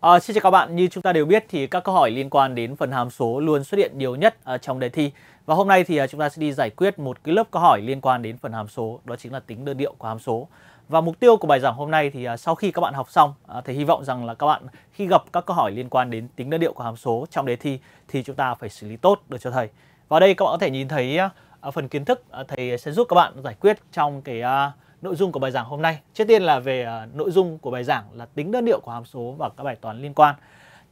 À, xin chào các bạn, như chúng ta đều biết thì các câu hỏi liên quan đến phần hàm số luôn xuất hiện nhiều nhất uh, trong đề thi Và hôm nay thì uh, chúng ta sẽ đi giải quyết một cái lớp câu hỏi liên quan đến phần hàm số Đó chính là tính đơn điệu của hàm số Và mục tiêu của bài giảng hôm nay thì uh, sau khi các bạn học xong uh, Thì hy vọng rằng là các bạn khi gặp các câu hỏi liên quan đến tính đơn điệu của hàm số trong đề thi Thì chúng ta phải xử lý tốt được cho thầy Và đây các bạn có thể nhìn thấy uh, phần kiến thức uh, thầy sẽ giúp các bạn giải quyết trong cái... Uh, nội dung của bài giảng hôm nay. Trước tiên là về ờ, nội dung của bài giảng là tính đơn điệu của hàm số và các bài toán liên quan.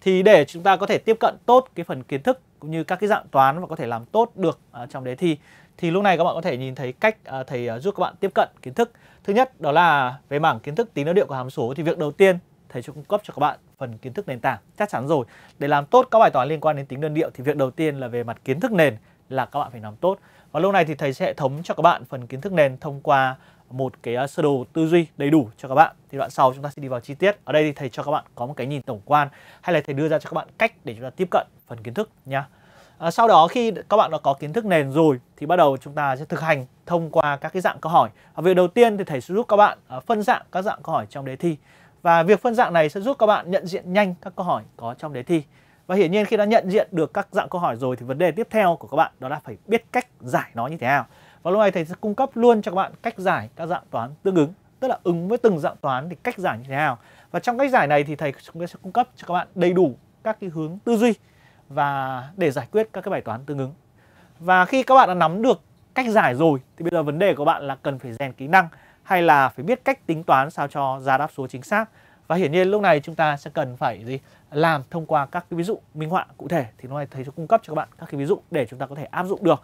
Thì để chúng ta có thể tiếp cận tốt cái phần kiến thức cũng như các cái dạng toán và có thể làm tốt được ờ, trong đề thi thì lúc này các bạn có thể nhìn thấy cách ờ, thầy giúp các bạn tiếp cận kiến thức. Thứ nhất đó là về mảng kiến thức tính đơn điệu của hàm số thì việc đầu tiên thầy sẽ cung cấp cho các bạn phần kiến thức nền tảng chắc chắn rồi để làm tốt các bài toán liên quan đến tính đơn điệu thì việc đầu tiên là về mặt kiến thức nền là các bạn phải làm tốt và lúc này thì thầy sẽ thống cho các bạn phần kiến thức nền thông qua một cái à, sơ đồ tư duy đầy đủ cho các bạn thì đoạn sau chúng ta sẽ đi vào chi tiết ở đây thì thầy cho các bạn có một cái nhìn tổng quan hay là thầy đưa ra cho các bạn cách để chúng ta tiếp cận phần kiến thức nha à, sau đó khi các bạn đã có kiến thức nền rồi thì bắt đầu chúng ta sẽ thực hành thông qua các cái dạng câu hỏi và việc đầu tiên thì thầy sẽ giúp các bạn à, phân dạng các dạng câu hỏi trong đề thi và việc phân dạng này sẽ giúp các bạn nhận diện nhanh các câu hỏi có trong đề thi và hiển nhiên khi đã nhận diện được các dạng câu hỏi rồi thì vấn đề tiếp theo của các bạn đó là phải biết cách giải nó như thế nào và lúc này thầy sẽ cung cấp luôn cho các bạn cách giải các dạng toán tương ứng, tức là ứng với từng dạng toán thì cách giải như thế nào. Và trong cách giải này thì thầy cũng sẽ cung cấp cho các bạn đầy đủ các cái hướng tư duy và để giải quyết các cái bài toán tương ứng. Và khi các bạn đã nắm được cách giải rồi thì bây giờ vấn đề của bạn là cần phải rèn kỹ năng hay là phải biết cách tính toán sao cho ra đáp số chính xác. Và hiển nhiên lúc này chúng ta sẽ cần phải gì làm thông qua các cái ví dụ minh họa cụ thể thì lúc này thầy sẽ cung cấp cho các bạn các cái ví dụ để chúng ta có thể áp dụng được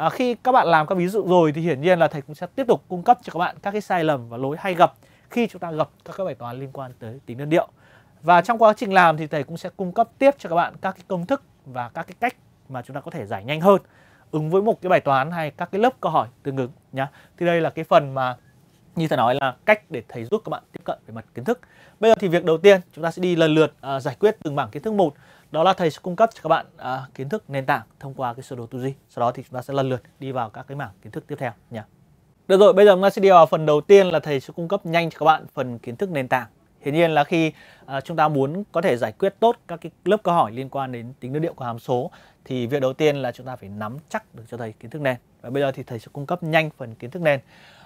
à, khi các bạn làm các ví dụ rồi thì hiển nhiên là thầy cũng sẽ tiếp tục cung cấp cho các bạn các cái sai lầm và lỗi hay gặp khi chúng ta gặp các cái bài toán liên quan tới tính đơn điệu và trong quá trình làm thì thầy cũng sẽ cung cấp tiếp cho các bạn các cái công thức và các cái cách mà chúng ta có thể giải nhanh hơn ứng với một cái bài toán hay các cái lớp câu hỏi tương ứng nhá thì đây là cái phần mà như thầy nói là cách để thầy giúp các bạn tiếp cận về mặt kiến thức bây giờ thì việc đầu tiên chúng ta sẽ đi lần lượt uh, giải quyết từng bảng kiến thức một đó là thầy sẽ cung cấp cho các bạn à, kiến thức nền tảng thông qua cái sơ đồ tư duy sau đó thì chúng ta sẽ lần lượt đi vào các cái mảng kiến thức tiếp theo nhé được rồi bây giờ chúng ta sẽ đi vào phần đầu tiên là thầy sẽ cung cấp nhanh cho các bạn phần kiến thức nền tảng hiển nhiên là khi à, chúng ta muốn có thể giải quyết tốt các cái lớp câu hỏi liên quan đến tính đơn điệu của hàm số thì việc đầu tiên là chúng ta phải nắm chắc được cho thầy kiến thức nền và bây giờ thì thầy sẽ cung cấp nhanh phần kiến thức nền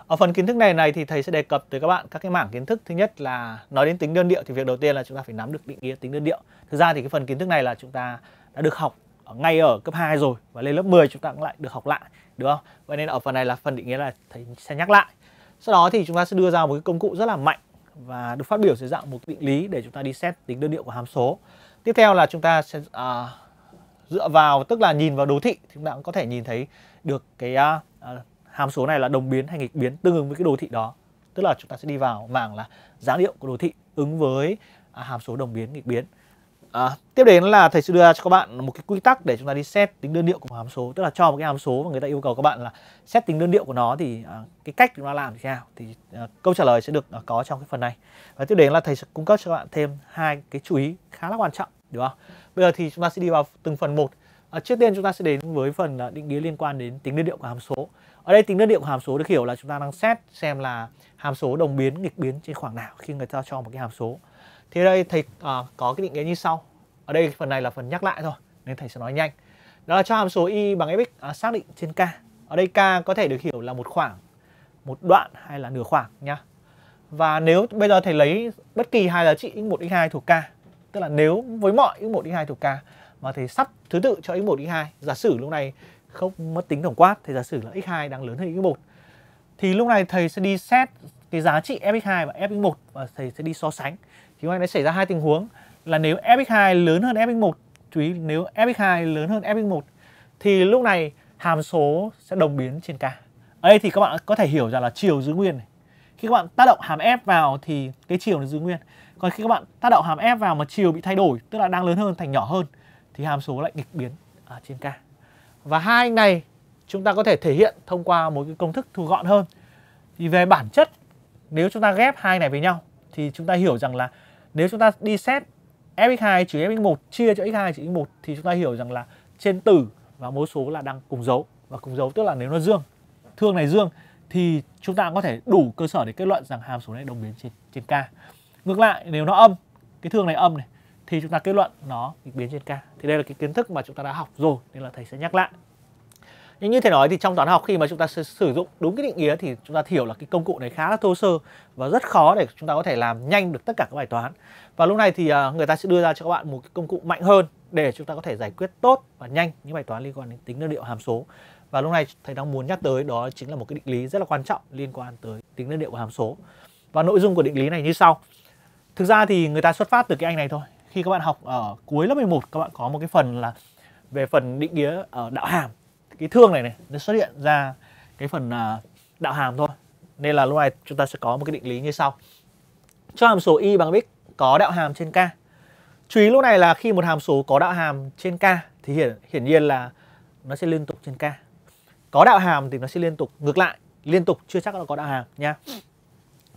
ở phần kiến thức này này thì thầy sẽ đề cập tới các bạn các cái mảng kiến thức. Thứ nhất là nói đến tính đơn điệu thì việc đầu tiên là chúng ta phải nắm được định nghĩa tính đơn điệu. Thực ra thì cái phần kiến thức này là chúng ta đã được học ở ngay ở cấp 2 rồi và lên lớp 10 chúng ta cũng lại được học lại, đúng không? Vậy nên ở phần này là phần định nghĩa là thầy sẽ nhắc lại. Sau đó thì chúng ta sẽ đưa ra một cái công cụ rất là mạnh và được phát biểu dưới dạng một định lý để chúng ta đi xét tính đơn điệu của hàm số. Tiếp theo là chúng ta sẽ à, dựa vào tức là nhìn vào đồ thị thì chúng ta cũng có thể nhìn thấy được cái à, à hàm số này là đồng biến hay nghịch biến tương ứng với cái đồ thị đó tức là chúng ta sẽ đi vào mảng là giá điệu của đồ thị ứng với à, hàm số đồng biến nghịch biến à, tiếp đến là thầy sẽ đưa cho các bạn một cái quy tắc để chúng ta đi xét tính đơn điệu của một hàm số tức là cho một cái hàm số mà người ta yêu cầu các bạn là xét tính đơn điệu của nó thì à, cái cách chúng ta làm như thế nào thì à, câu trả lời sẽ được à, có trong cái phần này và tiếp đến là thầy sẽ cung cấp cho các bạn thêm hai cái chú ý khá là quan trọng đúng không bây giờ thì chúng ta sẽ đi vào từng phần một à, trước tiên chúng ta sẽ đến với phần à, định nghĩa liên quan đến tính đơn điệu của hàm số ở đây tính đơn điệu của hàm số được hiểu là chúng ta đang xét xem là hàm số đồng biến nghịch biến trên khoảng nào khi người ta cho một cái hàm số. Thì đây thầy à, có cái định nghĩa như sau. Ở đây phần này là phần nhắc lại thôi nên thầy sẽ nói nhanh. Đó là cho hàm số y bằng fx à, xác định trên k. Ở đây k có thể được hiểu là một khoảng, một đoạn hay là nửa khoảng nhá. Và nếu bây giờ thầy lấy bất kỳ hai giá trị x1 x2 thuộc k, tức là nếu với mọi x1 x2 thuộc k mà thầy sắp thứ tự cho x1 x2, giả sử lúc này không mất tính tổng quát thì giả sử là x2 đang lớn hơn x1 thì lúc này thầy sẽ đi xét cái giá trị fx2 và fx1 và thầy sẽ đi so sánh thì hôm nay xảy ra hai tình huống là nếu fx2 lớn hơn fx1 chú ý nếu fx2 lớn hơn fx1 thì lúc này hàm số sẽ đồng biến trên k ở đây thì các bạn có thể hiểu rằng là chiều giữ nguyên này khi các bạn tác động hàm f vào thì cái chiều nó giữ nguyên còn khi các bạn tác động hàm f vào mà chiều bị thay đổi tức là đang lớn hơn thành nhỏ hơn thì hàm số lại nghịch biến ở à, trên k và hai này chúng ta có thể thể hiện thông qua một cái công thức thu gọn hơn. Thì về bản chất nếu chúng ta ghép hai này với nhau thì chúng ta hiểu rằng là nếu chúng ta đi xét fx2 trừ fx1 chia cho x2 trừ x1 thì chúng ta hiểu rằng là trên tử và mối số là đang cùng dấu và cùng dấu tức là nếu nó dương thương này dương thì chúng ta có thể đủ cơ sở để kết luận rằng hàm số này đồng biến trên trên k ngược lại nếu nó âm cái thương này âm này thì chúng ta kết luận nó nghịch biến trên k. Thì đây là cái kiến thức mà chúng ta đã học rồi nên là thầy sẽ nhắc lại. Nhưng như thầy nói thì trong toán học khi mà chúng ta sử dụng đúng cái định nghĩa thì chúng ta hiểu là cái công cụ này khá là thô sơ và rất khó để chúng ta có thể làm nhanh được tất cả các bài toán. Và lúc này thì à, người ta sẽ đưa ra cho các bạn một cái công cụ mạnh hơn để chúng ta có thể giải quyết tốt và nhanh những bài toán liên quan đến tính đơn điệu hàm số. Và lúc này thầy đang muốn nhắc tới đó chính là một cái định lý rất là quan trọng liên quan tới tính đơn điệu của hàm số. Và nội dung của định lý này như sau. Thực ra thì người ta xuất phát từ cái anh này thôi khi các bạn học ở cuối lớp 11 các bạn có một cái phần là về phần định nghĩa ở đạo hàm cái thương này này nó xuất hiện ra cái phần à, đạo hàm thôi nên là lúc này chúng ta sẽ có một cái định lý như sau cho hàm số y bằng x có đạo hàm trên k chú ý lúc này là khi một hàm số có đạo hàm trên k thì hiển hiển nhiên là nó sẽ liên tục trên k có đạo hàm thì nó sẽ liên tục ngược lại liên tục chưa chắc là có đạo hàm nha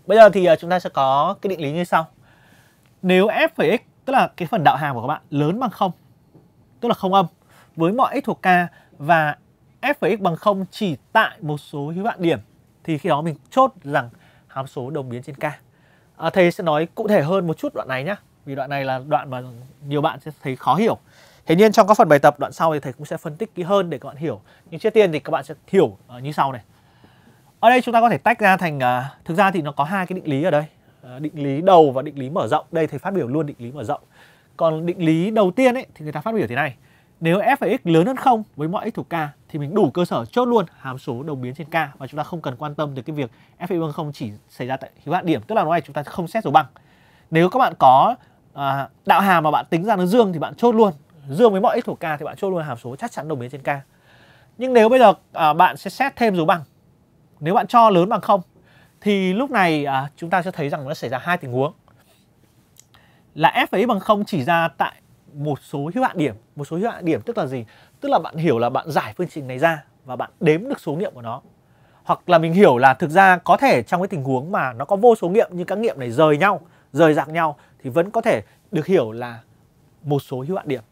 bây giờ thì à, chúng ta sẽ có cái định lý như sau nếu f phẩy x tức là cái phần đạo hàm của các bạn lớn bằng không tức là không âm với mọi x thuộc k và f và x bằng không chỉ tại một số hữu hạn điểm thì khi đó mình chốt rằng hàm số đồng biến trên k à, thầy sẽ nói cụ thể hơn một chút đoạn này nhé vì đoạn này là đoạn mà nhiều bạn sẽ thấy khó hiểu hiển nhiên trong các phần bài tập đoạn sau thì thầy cũng sẽ phân tích kỹ hơn để các bạn hiểu nhưng trước tiên thì các bạn sẽ hiểu ờ, như sau này ở đây chúng ta có thể tách ra thành ờ, thực ra thì nó có hai cái định lý ở đây Ờ, định lý đầu và định lý mở rộng đây thầy phát biểu luôn định lý mở rộng còn định lý đầu tiên ấy thì người ta phát biểu thế này nếu f x lớn hơn không với mọi x thuộc k thì mình đủ cơ sở chốt luôn hàm số đồng biến trên k và chúng ta không cần quan tâm tới cái việc f bằng không chỉ xảy ra tại hữu hạn điểm tức là nói chúng ta không xét dấu bằng nếu các bạn có à, đạo hàm mà bạn tính ra nó dương thì bạn chốt luôn dương với mọi x thuộc k thì bạn chốt luôn hàm số chắc chắn đồng biến trên k nhưng nếu bây giờ à, bạn sẽ xét thêm dấu bằng nếu bạn cho lớn bằng không thì lúc này à, chúng ta sẽ thấy rằng nó xảy ra hai tình huống là f và bằng không chỉ ra tại một số hữu hạn điểm một số hữu hạn điểm tức là gì tức là bạn hiểu là bạn giải phương trình này ra và bạn đếm được số nghiệm của nó hoặc là mình hiểu là thực ra có thể trong cái tình huống mà nó có vô số nghiệm nhưng các nghiệm này rời nhau rời rạc nhau thì vẫn có thể được hiểu là một số hữu hạn điểm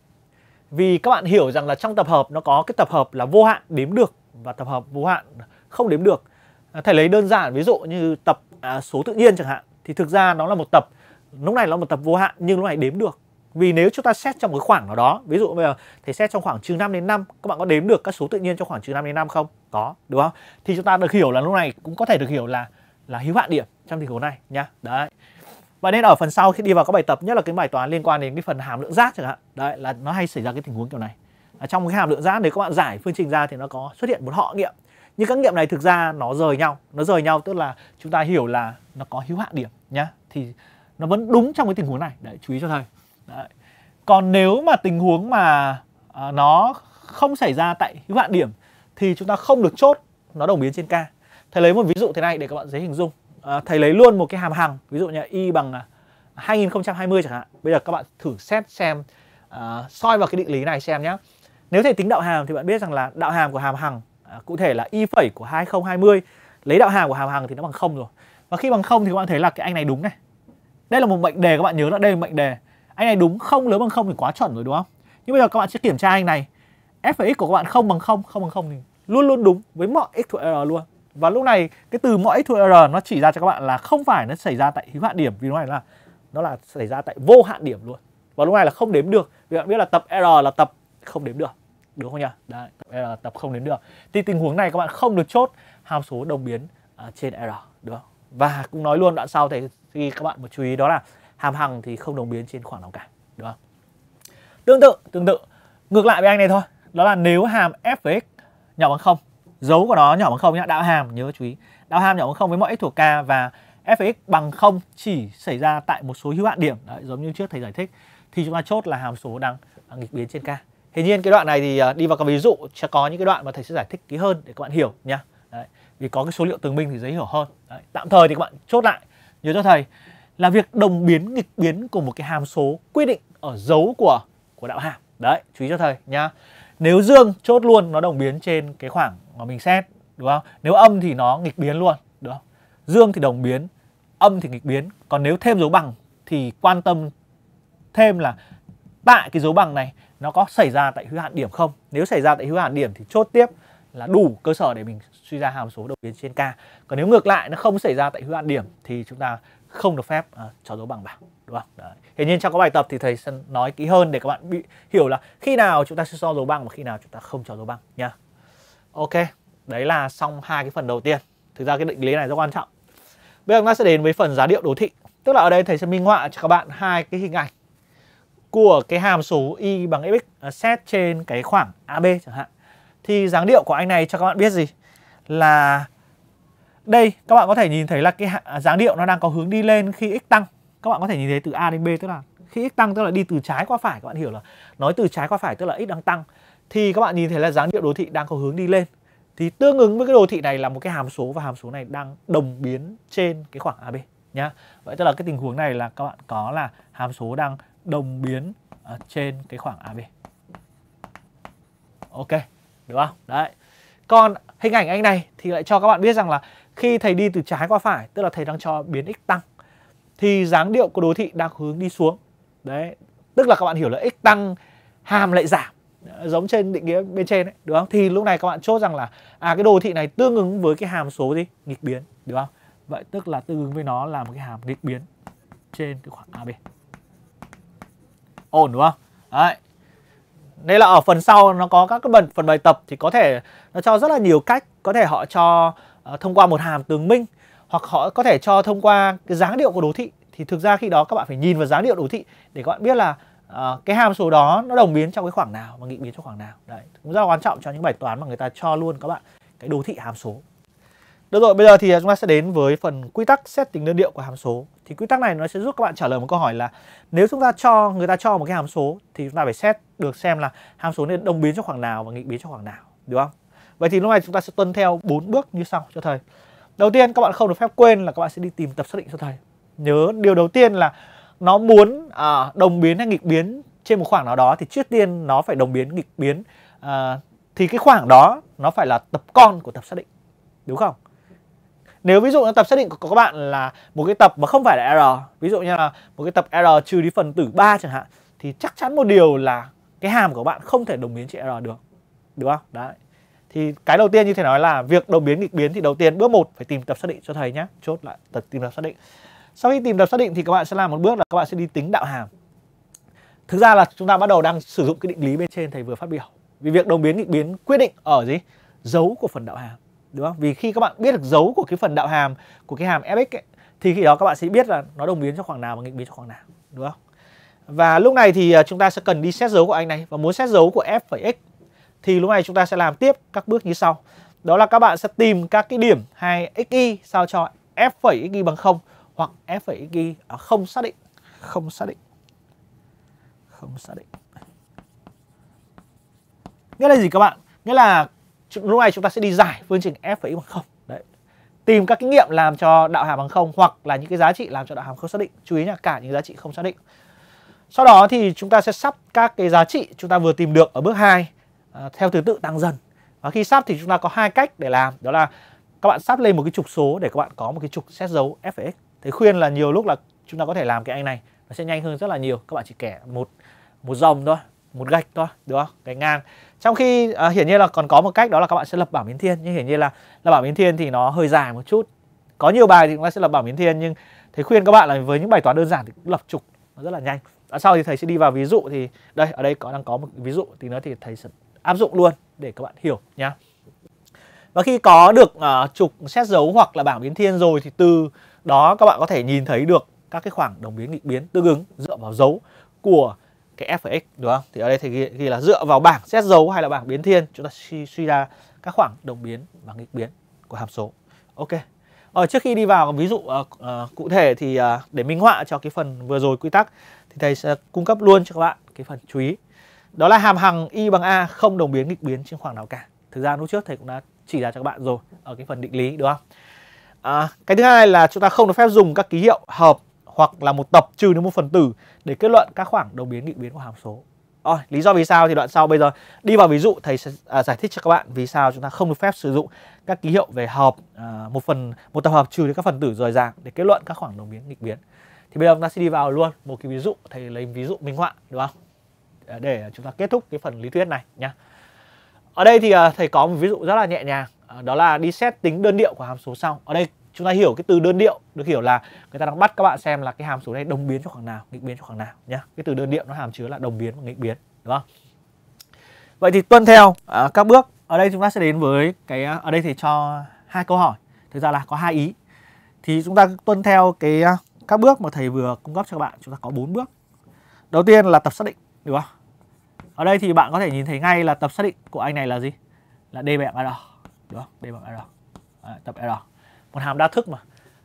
vì các bạn hiểu rằng là trong tập hợp nó có cái tập hợp là vô hạn đếm được và tập hợp vô hạn không đếm được À, thầy lấy đơn giản ví dụ như tập à, số tự nhiên chẳng hạn thì thực ra nó là một tập lúc này nó là một tập vô hạn nhưng lúc này đếm được vì nếu chúng ta xét trong một cái khoảng nào đó ví dụ bây giờ thầy xét trong khoảng trừ 5 đến 5 các bạn có đếm được các số tự nhiên trong khoảng trừ 5 đến 5 không có đúng không thì chúng ta được hiểu là lúc này cũng có thể được hiểu là là hữu hạn điểm trong tình huống này nhá đấy và nên ở phần sau khi đi vào các bài tập nhất là cái bài toán liên quan đến cái phần hàm lượng giác chẳng hạn đấy là nó hay xảy ra cái tình huống kiểu này ở trong cái hàm lượng giác nếu các bạn giải phương trình ra thì nó có xuất hiện một họ nghiệm những các nghiệm này thực ra nó rời nhau nó rời nhau tức là chúng ta hiểu là nó có hữu hạn điểm nhá thì nó vẫn đúng trong cái tình huống này đấy chú ý cho thầy đấy. còn nếu mà tình huống mà à, nó không xảy ra tại hữu hạn điểm thì chúng ta không được chốt nó đồng biến trên k thầy lấy một ví dụ thế này để các bạn dễ hình dung à, thầy lấy luôn một cái hàm hằng ví dụ như y bằng 2020 à, chẳng hạn bây giờ các bạn thử xét xem à, soi vào cái định lý này xem nhé nếu thầy tính đạo hàm thì bạn biết rằng là đạo hàm của hàm hằng À, cụ thể là y phẩy của 2020 lấy đạo hàm của hàm hằng thì nó bằng không rồi và khi bằng không thì các bạn thấy là cái anh này đúng này đây là một mệnh đề các bạn nhớ là đây là mệnh đề anh này đúng không lớn bằng không thì quá chuẩn rồi đúng không nhưng bây giờ các bạn sẽ kiểm tra anh này f và x của các bạn không bằng không không bằng không thì luôn luôn đúng với mọi x thuộc r luôn và lúc này cái từ mọi x thuộc r nó chỉ ra cho các bạn là không phải nó xảy ra tại hữu hạn điểm vì nó là nó là xảy ra tại vô hạn điểm luôn và lúc này là không đếm được vì bạn biết là tập r là tập không đếm được đúng không nhỉ Đấy, đây là tập không đến được thì tình huống này các bạn không được chốt hàm số đồng biến à, trên r được không? và cũng nói luôn đoạn sau thì, thì các bạn một chú ý đó là hàm hằng thì không đồng biến trên khoảng nào cả được. không tương tự tương tự ngược lại với anh này thôi đó là nếu hàm f với x nhỏ bằng không dấu của nó nhỏ bằng không nhá đạo hàm nhớ chú ý đạo hàm nhỏ bằng không với mọi x thuộc k và f x bằng không chỉ xảy ra tại một số hữu hạn điểm Đấy, giống như trước thầy giải thích thì chúng ta chốt là hàm số đang à, nghịch biến trên k Hiển nhiên cái đoạn này thì à, đi vào các ví dụ sẽ có những cái đoạn mà thầy sẽ giải thích kỹ hơn để các bạn hiểu nhá. Đấy. Vì có cái số liệu tường minh thì dễ hiểu hơn. Đấy. Tạm thời thì các bạn chốt lại nhớ cho thầy là việc đồng biến nghịch biến của một cái hàm số quyết định ở dấu của của đạo hàm. Đấy, chú ý cho thầy nhá. Nếu dương chốt luôn nó đồng biến trên cái khoảng mà mình xét đúng không? Nếu âm thì nó nghịch biến luôn, đúng không? Dương thì đồng biến, âm thì nghịch biến. Còn nếu thêm dấu bằng thì quan tâm thêm là tại cái dấu bằng này nó có xảy ra tại hữu hạn điểm không nếu xảy ra tại hữu hạn điểm thì chốt tiếp là đủ cơ sở để mình suy ra hàm số đột biến trên k còn nếu ngược lại nó không xảy ra tại hữu hạn điểm thì chúng ta không được phép uh, cho dấu bằng bảng, đúng không Đấy. hiển nhiên trong các bài tập thì thầy sẽ nói kỹ hơn để các bạn bị hiểu là khi nào chúng ta sẽ cho dấu bằng và khi nào chúng ta không cho dấu bằng nha ok đấy là xong hai cái phần đầu tiên thực ra cái định lý này rất quan trọng bây giờ chúng ta sẽ đến với phần giá điệu đồ thị tức là ở đây thầy sẽ minh họa cho các bạn hai cái hình ảnh của cái hàm số y bằng fx ờ, xét trên cái khoảng AB chẳng hạn thì dáng điệu của anh này cho các bạn biết gì là đây các bạn có thể nhìn thấy là cái à, dáng điệu nó đang có hướng đi lên khi x tăng các bạn có thể nhìn thấy từ A đến B tức là khi x tăng tức là đi từ trái qua phải các bạn hiểu là nói từ trái qua phải tức là x đang tăng thì các bạn nhìn thấy là dáng điệu đồ thị đang có hướng đi lên thì tương ứng với cái đồ thị này là một cái hàm số và hàm số này đang đồng biến trên cái khoảng AB nhá. Vậy tức là cái tình huống này là các bạn có là hàm số đang đồng biến à, trên cái khoảng AB. Ok, được không? Đấy. Còn hình ảnh anh này thì lại cho các bạn biết rằng là khi thầy đi từ trái qua phải, tức là thầy đang cho biến x tăng thì dáng điệu của đồ thị đang hướng đi xuống. Đấy, tức là các bạn hiểu là x tăng hàm lại giảm à, giống trên định nghĩa bên trên đấy, được không? Thì lúc này các bạn chốt rằng là à cái đồ thị này tương ứng với cái hàm số gì? nghịch biến, được không? Vậy tức là tương ứng với nó là một cái hàm nghịch biến trên cái khoảng AB ổn đúng không đấy nên là ở phần sau nó có các cái phần phần bài tập thì có thể nó cho rất là nhiều cách có thể họ cho uh, thông qua một hàm tướng minh hoặc họ có thể cho thông qua cái dáng điệu của đồ thị thì thực ra khi đó các bạn phải nhìn vào dáng điệu đồ thị để các bạn biết là uh, cái hàm số đó nó đồng biến trong cái khoảng nào và nghị biến trong khoảng nào đấy cũng rất là quan trọng cho những bài toán mà người ta cho luôn các bạn cái đồ thị hàm số được rồi bây giờ thì chúng ta sẽ đến với phần quy tắc xét tính đơn điệu của hàm số thì quy tắc này nó sẽ giúp các bạn trả lời một câu hỏi là nếu chúng ta cho người ta cho một cái hàm số thì chúng ta phải xét được xem là hàm số nên đồng biến cho khoảng nào và nghịch biến cho khoảng nào đúng không vậy thì lúc này chúng ta sẽ tuân theo bốn bước như sau cho thầy đầu tiên các bạn không được phép quên là các bạn sẽ đi tìm tập xác định cho thầy nhớ điều đầu tiên là nó muốn à, đồng biến hay nghịch biến trên một khoảng nào đó thì trước tiên nó phải đồng biến nghịch biến à, thì cái khoảng đó nó phải là tập con của tập xác định đúng không nếu ví dụ tập xác định của các bạn là một cái tập mà không phải là R ví dụ như là một cái tập R trừ đi phần tử 3 chẳng hạn thì chắc chắn một điều là cái hàm của bạn không thể đồng biến trị R được đúng không đấy thì cái đầu tiên như thầy nói là việc đồng biến nghịch biến thì đầu tiên bước một phải tìm tập xác định cho thầy nhé chốt lại tập tìm tập xác định sau khi tìm tập xác định thì các bạn sẽ làm một bước là các bạn sẽ đi tính đạo hàm thực ra là chúng ta bắt đầu đang sử dụng cái định lý bên trên thầy vừa phát biểu vì việc đồng biến nghịch biến quyết định ở gì dấu của phần đạo hàm đúng không vì khi các bạn biết được dấu của cái phần đạo hàm của cái hàm fx ấy, thì khi đó các bạn sẽ biết là nó đồng biến cho khoảng nào và nghịch biến cho khoảng nào đúng không và lúc này thì à, chúng ta sẽ cần đi xét dấu của anh này và muốn xét dấu của f(x) thì lúc này chúng ta sẽ làm tiếp các bước như sau đó là các bạn sẽ tìm các cái điểm hay xy sao cho f xy bằng 0 hoặc f xy à, không xác định không xác định không xác định nghĩa là gì các bạn nghĩa là lúc này chúng ta sẽ đi giải phương trình f y bằng không đấy tìm các kinh nghiệm làm cho đạo hàm bằng không hoặc là những cái giá trị làm cho đạo hàm không xác định chú ý nha, cả những giá trị không xác định sau đó thì chúng ta sẽ sắp các cái giá trị chúng ta vừa tìm được ở bước 2 à, theo thứ tự tăng dần và khi sắp thì chúng ta có hai cách để làm đó là các bạn sắp lên một cái trục số để các bạn có một cái trục xét dấu f(x). x thế khuyên là nhiều lúc là chúng ta có thể làm cái anh này nó sẽ nhanh hơn rất là nhiều các bạn chỉ kẻ một một dòng thôi một gạch thôi được không gạch ngang trong khi à, hiển nhiên là còn có một cách đó là các bạn sẽ lập bảng biến thiên nhưng hiển nhiên là lập bảng biến thiên thì nó hơi dài một chút có nhiều bài thì chúng ta sẽ lập bảng biến thiên nhưng thầy khuyên các bạn là với những bài toán đơn giản thì lập trục nó rất là nhanh ở sau thì thầy sẽ đi vào ví dụ thì đây ở đây có đang có một ví dụ thì nó thì thầy sẽ áp dụng luôn để các bạn hiểu nhá và khi có được uh, trục xét dấu hoặc là bảng biến thiên rồi thì từ đó các bạn có thể nhìn thấy được các cái khoảng đồng biến nghịch biến tương ứng dựa vào dấu của cái f(x) đúng không? Thì ở đây thì ghi, ghi là dựa vào bảng xét dấu hay là bảng biến thiên chúng ta suy, suy ra các khoảng đồng biến và nghịch biến của hàm số. Ok. rồi ờ, trước khi đi vào ví dụ uh, uh, cụ thể thì uh, để minh họa cho cái phần vừa rồi quy tắc thì thầy sẽ cung cấp luôn cho các bạn cái phần chú ý. Đó là hàm hằng y bằng a không đồng biến nghịch biến trên khoảng nào cả. Thực ra lúc trước thầy cũng đã chỉ ra cho các bạn rồi ở cái phần định lý đúng không? À, cái thứ hai là chúng ta không được phép dùng các ký hiệu hợp hoặc là một tập trừ đến một phần tử để kết luận các khoảng đồng biến nghị biến của hàm số. Rồi, lý do vì sao thì đoạn sau bây giờ đi vào ví dụ thầy sẽ à, giải thích cho các bạn vì sao chúng ta không được phép sử dụng các ký hiệu về hợp à, một phần một tập hợp trừ đến các phần tử rời rạc để kết luận các khoảng đồng biến nghịch biến. Thì bây giờ chúng ta sẽ đi vào luôn một cái ví dụ thầy lấy ví dụ minh họa đúng không? À, để chúng ta kết thúc cái phần lý thuyết này nhá. Ở đây thì à, thầy có một ví dụ rất là nhẹ nhàng đó là đi xét tính đơn điệu của hàm số sau. Ở đây chúng ta hiểu cái từ đơn điệu được hiểu là người ta đang bắt các bạn xem là cái hàm số này đồng biến cho khoảng nào nghịch biến cho khoảng nào nhá cái từ đơn điệu nó hàm chứa là đồng biến và nghịch biến đúng không vậy thì tuân theo à, các bước ở đây chúng ta sẽ đến với cái à, ở đây thì cho hai câu hỏi thực ra là có hai ý thì chúng ta tuân theo cái à, các bước mà thầy vừa cung cấp cho các bạn chúng ta có bốn bước đầu tiên là tập xác định đúng không ở đây thì bạn có thể nhìn thấy ngay là tập xác định của anh này là gì là d bằng r đúng không d bằng r à, tập r một hàm đa thức mà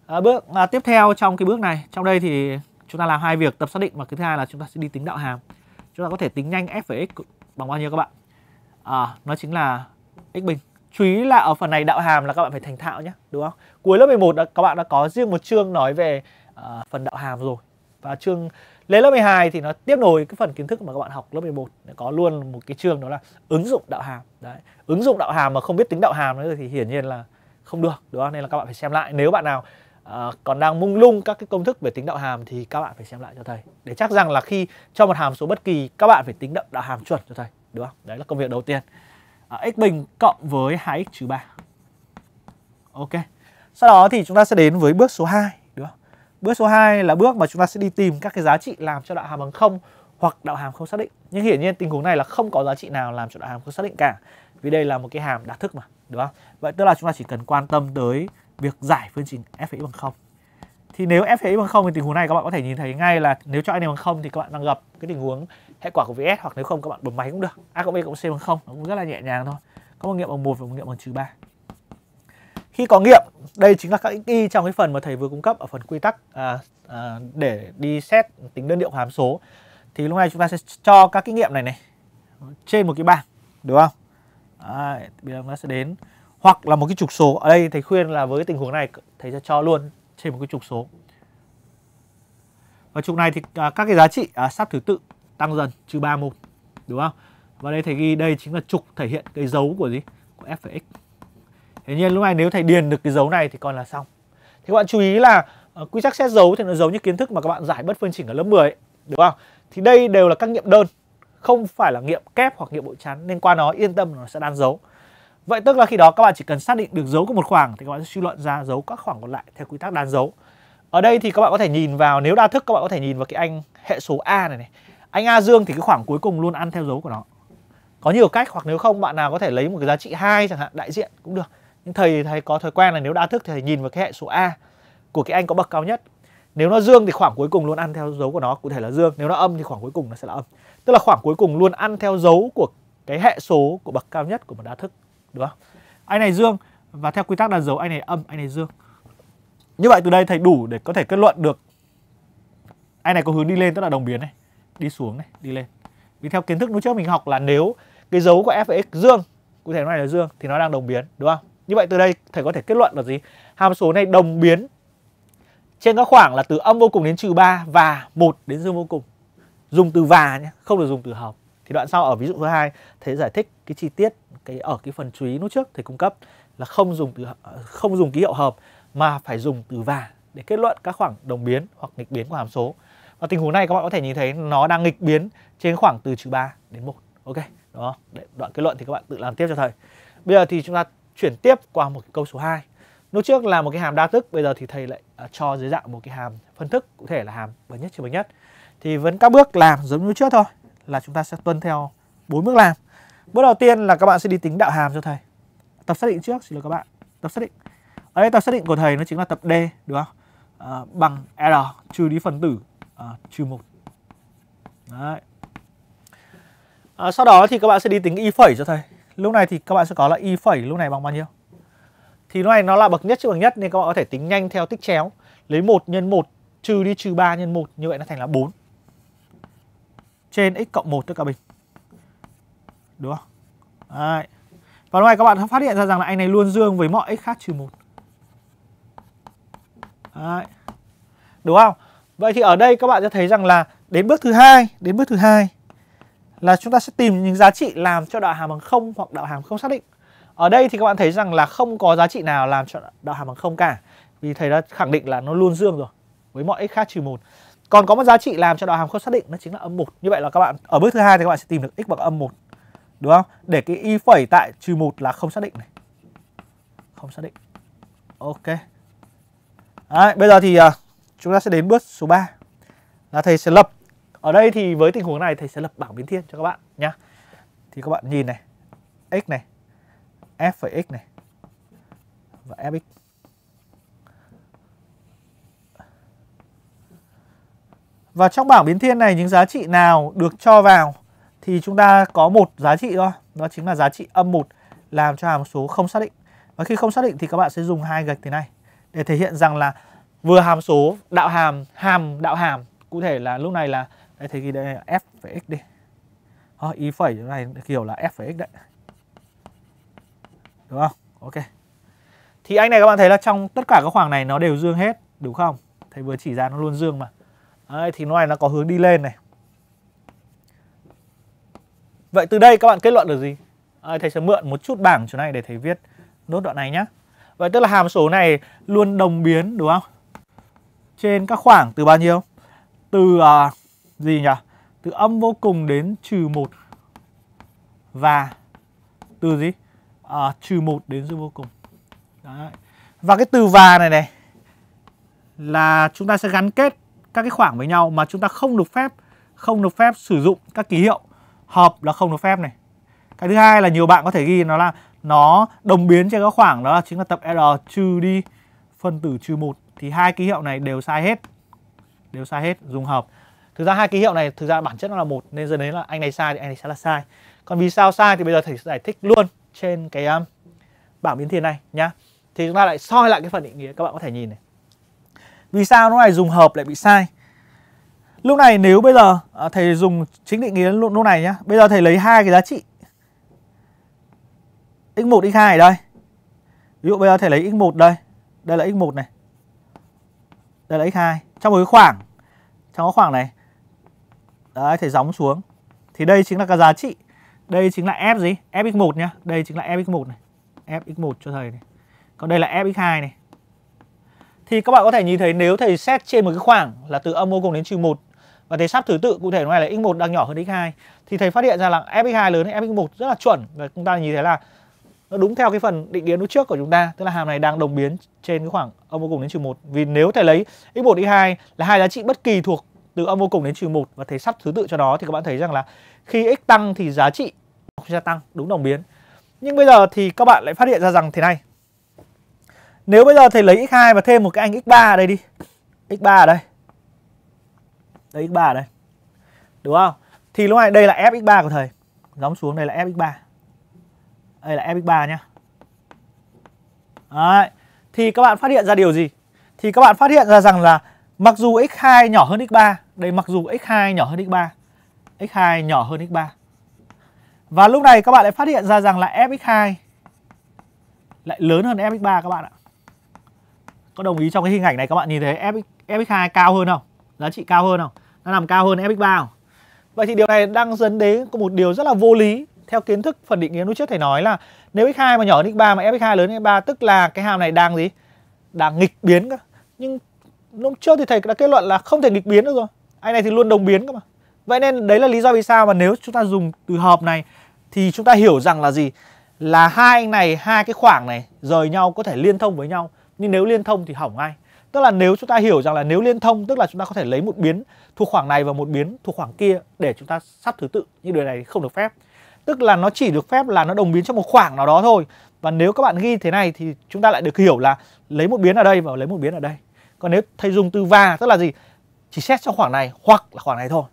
à, bước à, tiếp theo trong cái bước này trong đây thì chúng ta làm hai việc tập xác định và cái thứ hai là chúng ta sẽ đi tính đạo hàm chúng ta có thể tính nhanh f và x bằng bao nhiêu các bạn à, nó chính là x bình chú ý là ở phần này đạo hàm là các bạn phải thành thạo nhé đúng không cuối lớp 11 đã, các bạn đã có riêng một chương nói về à, phần đạo hàm rồi và chương lên lớp 12 thì nó tiếp nối cái phần kiến thức mà các bạn học lớp 11 có luôn một cái chương đó là ứng dụng đạo hàm đấy ứng dụng đạo hàm mà không biết tính đạo hàm nữa thì hiển nhiên là không được đúng không? nên là các bạn phải xem lại nếu bạn nào uh, còn đang mung lung các cái công thức về tính đạo hàm thì các bạn phải xem lại cho thầy để chắc rằng là khi cho một hàm số bất kỳ các bạn phải tính đạo, đạo hàm chuẩn cho thầy đúng không đấy là công việc đầu tiên uh, x bình cộng với 2x trừ 3 ok sau đó thì chúng ta sẽ đến với bước số 2 đúng không bước số 2 là bước mà chúng ta sẽ đi tìm các cái giá trị làm cho đạo hàm bằng không hoặc đạo hàm không xác định nhưng hiển nhiên tình huống này là không có giá trị nào làm cho đạo hàm không xác định cả vì đây là một cái hàm đã thức mà đúng không vậy tức là chúng ta chỉ cần quan tâm tới việc giải phương trình f bằng không thì nếu f bằng không thì tình huống này các bạn có thể nhìn thấy ngay là nếu cho anh này bằng không thì các bạn đang gặp cái tình huống hệ quả của vs hoặc nếu không các bạn bấm máy cũng được a cộng b cộng c bằng không cũng rất là nhẹ nhàng thôi có một nghiệm bằng một và một nghiệm bằng trừ ba khi có nghiệm đây chính là các y trong cái phần mà thầy vừa cung cấp ở phần quy tắc à, à, để đi xét tính đơn điệu hàm số thì lúc này chúng ta sẽ cho các cái nghiệm này này trên một cái bảng đúng không Đấy, giờ nó sẽ đến hoặc là một cái trục số ở đây thầy khuyên là với tình huống này thầy sẽ cho luôn trên một cái trục số và trục này thì à, các cái giá trị à, sắp thứ tự tăng dần trừ ba một đúng không và đây thầy ghi đây chính là trục thể hiện cái dấu của gì của f x thế nhiên lúc này nếu thầy điền được cái dấu này thì còn là xong thì các bạn chú ý là à, quy tắc xét dấu thì nó giống như kiến thức mà các bạn giải bất phương trình ở lớp 10 ấy, đúng không thì đây đều là các nghiệm đơn không phải là nghiệm kép hoặc nghiệm bụi chắn nên qua nó yên tâm nó sẽ đan dấu vậy tức là khi đó các bạn chỉ cần xác định được dấu của một khoảng thì các bạn sẽ suy luận ra dấu các khoảng còn lại theo quy tắc đan dấu ở đây thì các bạn có thể nhìn vào nếu đa thức các bạn có thể nhìn vào cái anh hệ số a này này anh a dương thì cái khoảng cuối cùng luôn ăn theo dấu của nó có nhiều cách hoặc nếu không bạn nào có thể lấy một cái giá trị hai chẳng hạn đại diện cũng được nhưng thầy thầy có thói quen là nếu đa thức thì thầy nhìn vào cái hệ số a của cái anh có bậc cao nhất nếu nó dương thì khoảng cuối cùng luôn ăn theo dấu của nó cụ thể là dương nếu nó âm thì khoảng cuối cùng nó sẽ là âm tức là khoảng cuối cùng luôn ăn theo dấu của cái hệ số của bậc cao nhất của một đa thức đúng không anh này dương và theo quy tắc là dấu anh này âm anh này dương như vậy từ đây thầy đủ để có thể kết luận được anh này có hướng đi lên tức là đồng biến này đi xuống này đi lên vì theo kiến thức lúc trước mình học là nếu cái dấu của f và x dương cụ thể nó này là dương thì nó đang đồng biến đúng không như vậy từ đây thầy có thể kết luận là gì hàm số này đồng biến trên các khoảng là từ âm vô cùng đến trừ 3 và 1 đến dương vô cùng. Dùng từ và nhé, không được dùng từ hợp Thì đoạn sau ở ví dụ thứ hai thầy giải thích cái chi tiết cái ở cái phần chú ý nút trước thầy cung cấp là không dùng từ không dùng ký hiệu hợp mà phải dùng từ và để kết luận các khoảng đồng biến hoặc nghịch biến của hàm số. Và tình huống này các bạn có thể nhìn thấy nó đang nghịch biến trên khoảng từ trừ 3 đến 1. Ok, đó, đoạn kết luận thì các bạn tự làm tiếp cho thầy. Bây giờ thì chúng ta chuyển tiếp qua một câu số 2. Lúc trước là một cái hàm đa thức, bây giờ thì thầy lại à, cho dưới dạng một cái hàm phân thức, cụ thể là hàm bậc nhất trừ bậc nhất. Thì vẫn các bước làm giống như trước thôi, là chúng ta sẽ tuân theo bốn bước làm. Bước đầu tiên là các bạn sẽ đi tính đạo hàm cho thầy. Tập xác định trước, xin lỗi các bạn, tập xác định. Ở đây tập xác định của thầy nó chính là tập D, đúng không? À, bằng R trừ đi phần tử à, trừ 1. Đấy. À, sau đó thì các bạn sẽ đi tính y phẩy cho thầy. Lúc này thì các bạn sẽ có là y phẩy lúc này bằng bao nhiêu? thì nó này nó là bậc nhất chữ bậc nhất nên các bạn có thể tính nhanh theo tích chéo lấy 1 nhân 1 trừ đi trừ 3 nhân 1 như vậy nó thành là 4 trên x cộng 1 tất cả bình đúng không Đấy. và lúc này các bạn phát hiện ra rằng là anh này luôn dương với mọi x khác trừ 1 Đấy. đúng không vậy thì ở đây các bạn sẽ thấy rằng là đến bước thứ hai đến bước thứ hai là chúng ta sẽ tìm những giá trị làm cho đạo hàm bằng không hoặc đạo hàm không xác định ở đây thì các bạn thấy rằng là không có giá trị nào làm cho đạo hàm bằng không cả vì thầy đã khẳng định là nó luôn dương rồi với mọi x khác trừ một còn có một giá trị làm cho đạo hàm không xác định đó chính là âm một như vậy là các bạn ở bước thứ hai thì các bạn sẽ tìm được x bằng âm một đúng không để cái y phẩy tại trừ một là không xác định này không xác định ok Đấy, bây giờ thì uh, chúng ta sẽ đến bước số 3 là thầy sẽ lập ở đây thì với tình huống này thầy sẽ lập bảng biến thiên cho các bạn nhá thì các bạn nhìn này x này F và X này và Fx Và trong bảng biến thiên này những giá trị nào được cho vào thì chúng ta có một giá trị thôi, đó chính là giá trị âm 1 làm cho hàm số không xác định. Và khi không xác định thì các bạn sẽ dùng hai gạch thế này để thể hiện rằng là vừa hàm số đạo hàm hàm đạo hàm cụ thể là lúc này là đây thì đây là f phải x đi. y ờ, phẩy chỗ này kiểu là f phải x đấy đúng không ok thì anh này các bạn thấy là trong tất cả các khoảng này nó đều dương hết đúng không thầy vừa chỉ ra nó luôn dương mà Đấy, thì nó này nó có hướng đi lên này vậy từ đây các bạn kết luận được gì à, thầy sẽ mượn một chút bảng chỗ này để thầy viết nốt đoạn này nhé. vậy tức là hàm số này luôn đồng biến đúng không trên các khoảng từ bao nhiêu từ à, gì nhỉ từ âm vô cùng đến trừ một và từ gì à, trừ 1 đến dương vô cùng. Đấy. Và cái từ và này này là chúng ta sẽ gắn kết các cái khoảng với nhau mà chúng ta không được phép không được phép sử dụng các ký hiệu hợp là không được phép này. Cái thứ hai là nhiều bạn có thể ghi nó là nó đồng biến trên các khoảng đó là chính là tập R trừ đi phân tử trừ 1 thì hai ký hiệu này đều sai hết. Đều sai hết, dùng hợp. Thực ra hai ký hiệu này thực ra bản chất nó là một nên giờ đến là anh này sai thì anh này sẽ là sai. Còn vì sao sai thì bây giờ thầy giải thích luôn trên cái um, bảng biến thiên này nhá thì chúng ta lại soi lại cái phần định nghĩa các bạn có thể nhìn này vì sao lúc này dùng hợp lại bị sai lúc này nếu bây giờ à, thầy dùng chính định nghĩa lúc này nhá bây giờ thầy lấy hai cái giá trị x1 x2 ở đây ví dụ bây giờ thầy lấy x1 đây đây là x1 này đây là x2 trong một cái khoảng trong cái khoảng này đấy thầy gióng xuống thì đây chính là cái giá trị đây chính là f gì? fx1 nhá. Đây chính là fx1 này. fx1 cho thầy này. Còn đây là fx2 này. Thì các bạn có thể nhìn thấy nếu thầy xét trên một cái khoảng là từ âm vô cùng đến trừ 1 và thầy sắp thứ tự cụ thể này là x1 đang nhỏ hơn x2 thì thầy phát hiện ra là fx2 lớn hơn fx1 rất là chuẩn và chúng ta nhìn thấy là nó đúng theo cái phần định kiến lúc trước của chúng ta tức là hàm này đang đồng biến trên cái khoảng âm vô cùng đến trừ 1 vì nếu thầy lấy x1 x2 là hai giá trị bất kỳ thuộc từ âm vô cùng đến trừ 1 và thầy sắp thứ tự cho nó thì các bạn thấy rằng là khi x tăng thì giá trị gia tăng đúng đồng biến nhưng bây giờ thì các bạn lại phát hiện ra rằng thế này nếu bây giờ thầy lấy x2 và thêm một cái anh x3 ở đây đi x3 ở đây đây x3 ở đây đúng không thì lúc này đây là fx3 của thầy gióng xuống đây là fx3 đây là fx3 nhá Đấy. thì các bạn phát hiện ra điều gì thì các bạn phát hiện ra rằng là mặc dù x2 nhỏ hơn x3 đây mặc dù x2 nhỏ hơn x3 x2 nhỏ hơn x3 và lúc này các bạn lại phát hiện ra rằng là Fx2 lại lớn hơn Fx3 các bạn ạ. Có đồng ý trong cái hình ảnh này các bạn nhìn thấy Fx, Fx2 cao hơn không? Giá trị cao hơn không? Nó nằm cao hơn Fx3 không? Vậy thì điều này đang dẫn đến có một điều rất là vô lý theo kiến thức phần định nghĩa lúc trước thầy nói là nếu x2 mà nhỏ hơn x3 mà f2 lớn hơn f3 tức là cái hàm này đang gì? Đang nghịch biến cơ. Nhưng lúc trước thì thầy đã kết luận là không thể nghịch biến được rồi. Anh này thì luôn đồng biến cơ mà. Vậy nên đấy là lý do vì sao mà nếu chúng ta dùng từ hợp này thì chúng ta hiểu rằng là gì? Là hai anh này, hai cái khoảng này rời nhau có thể liên thông với nhau. Nhưng nếu liên thông thì hỏng ngay. Tức là nếu chúng ta hiểu rằng là nếu liên thông tức là chúng ta có thể lấy một biến thuộc khoảng này và một biến thuộc khoảng kia để chúng ta sắp thứ tự. Nhưng điều này không được phép. Tức là nó chỉ được phép là nó đồng biến trong một khoảng nào đó thôi. Và nếu các bạn ghi thế này thì chúng ta lại được hiểu là lấy một biến ở đây và lấy một biến ở đây. Còn nếu thầy dùng từ và tức là gì? Chỉ xét trong khoảng này hoặc là khoảng này thôi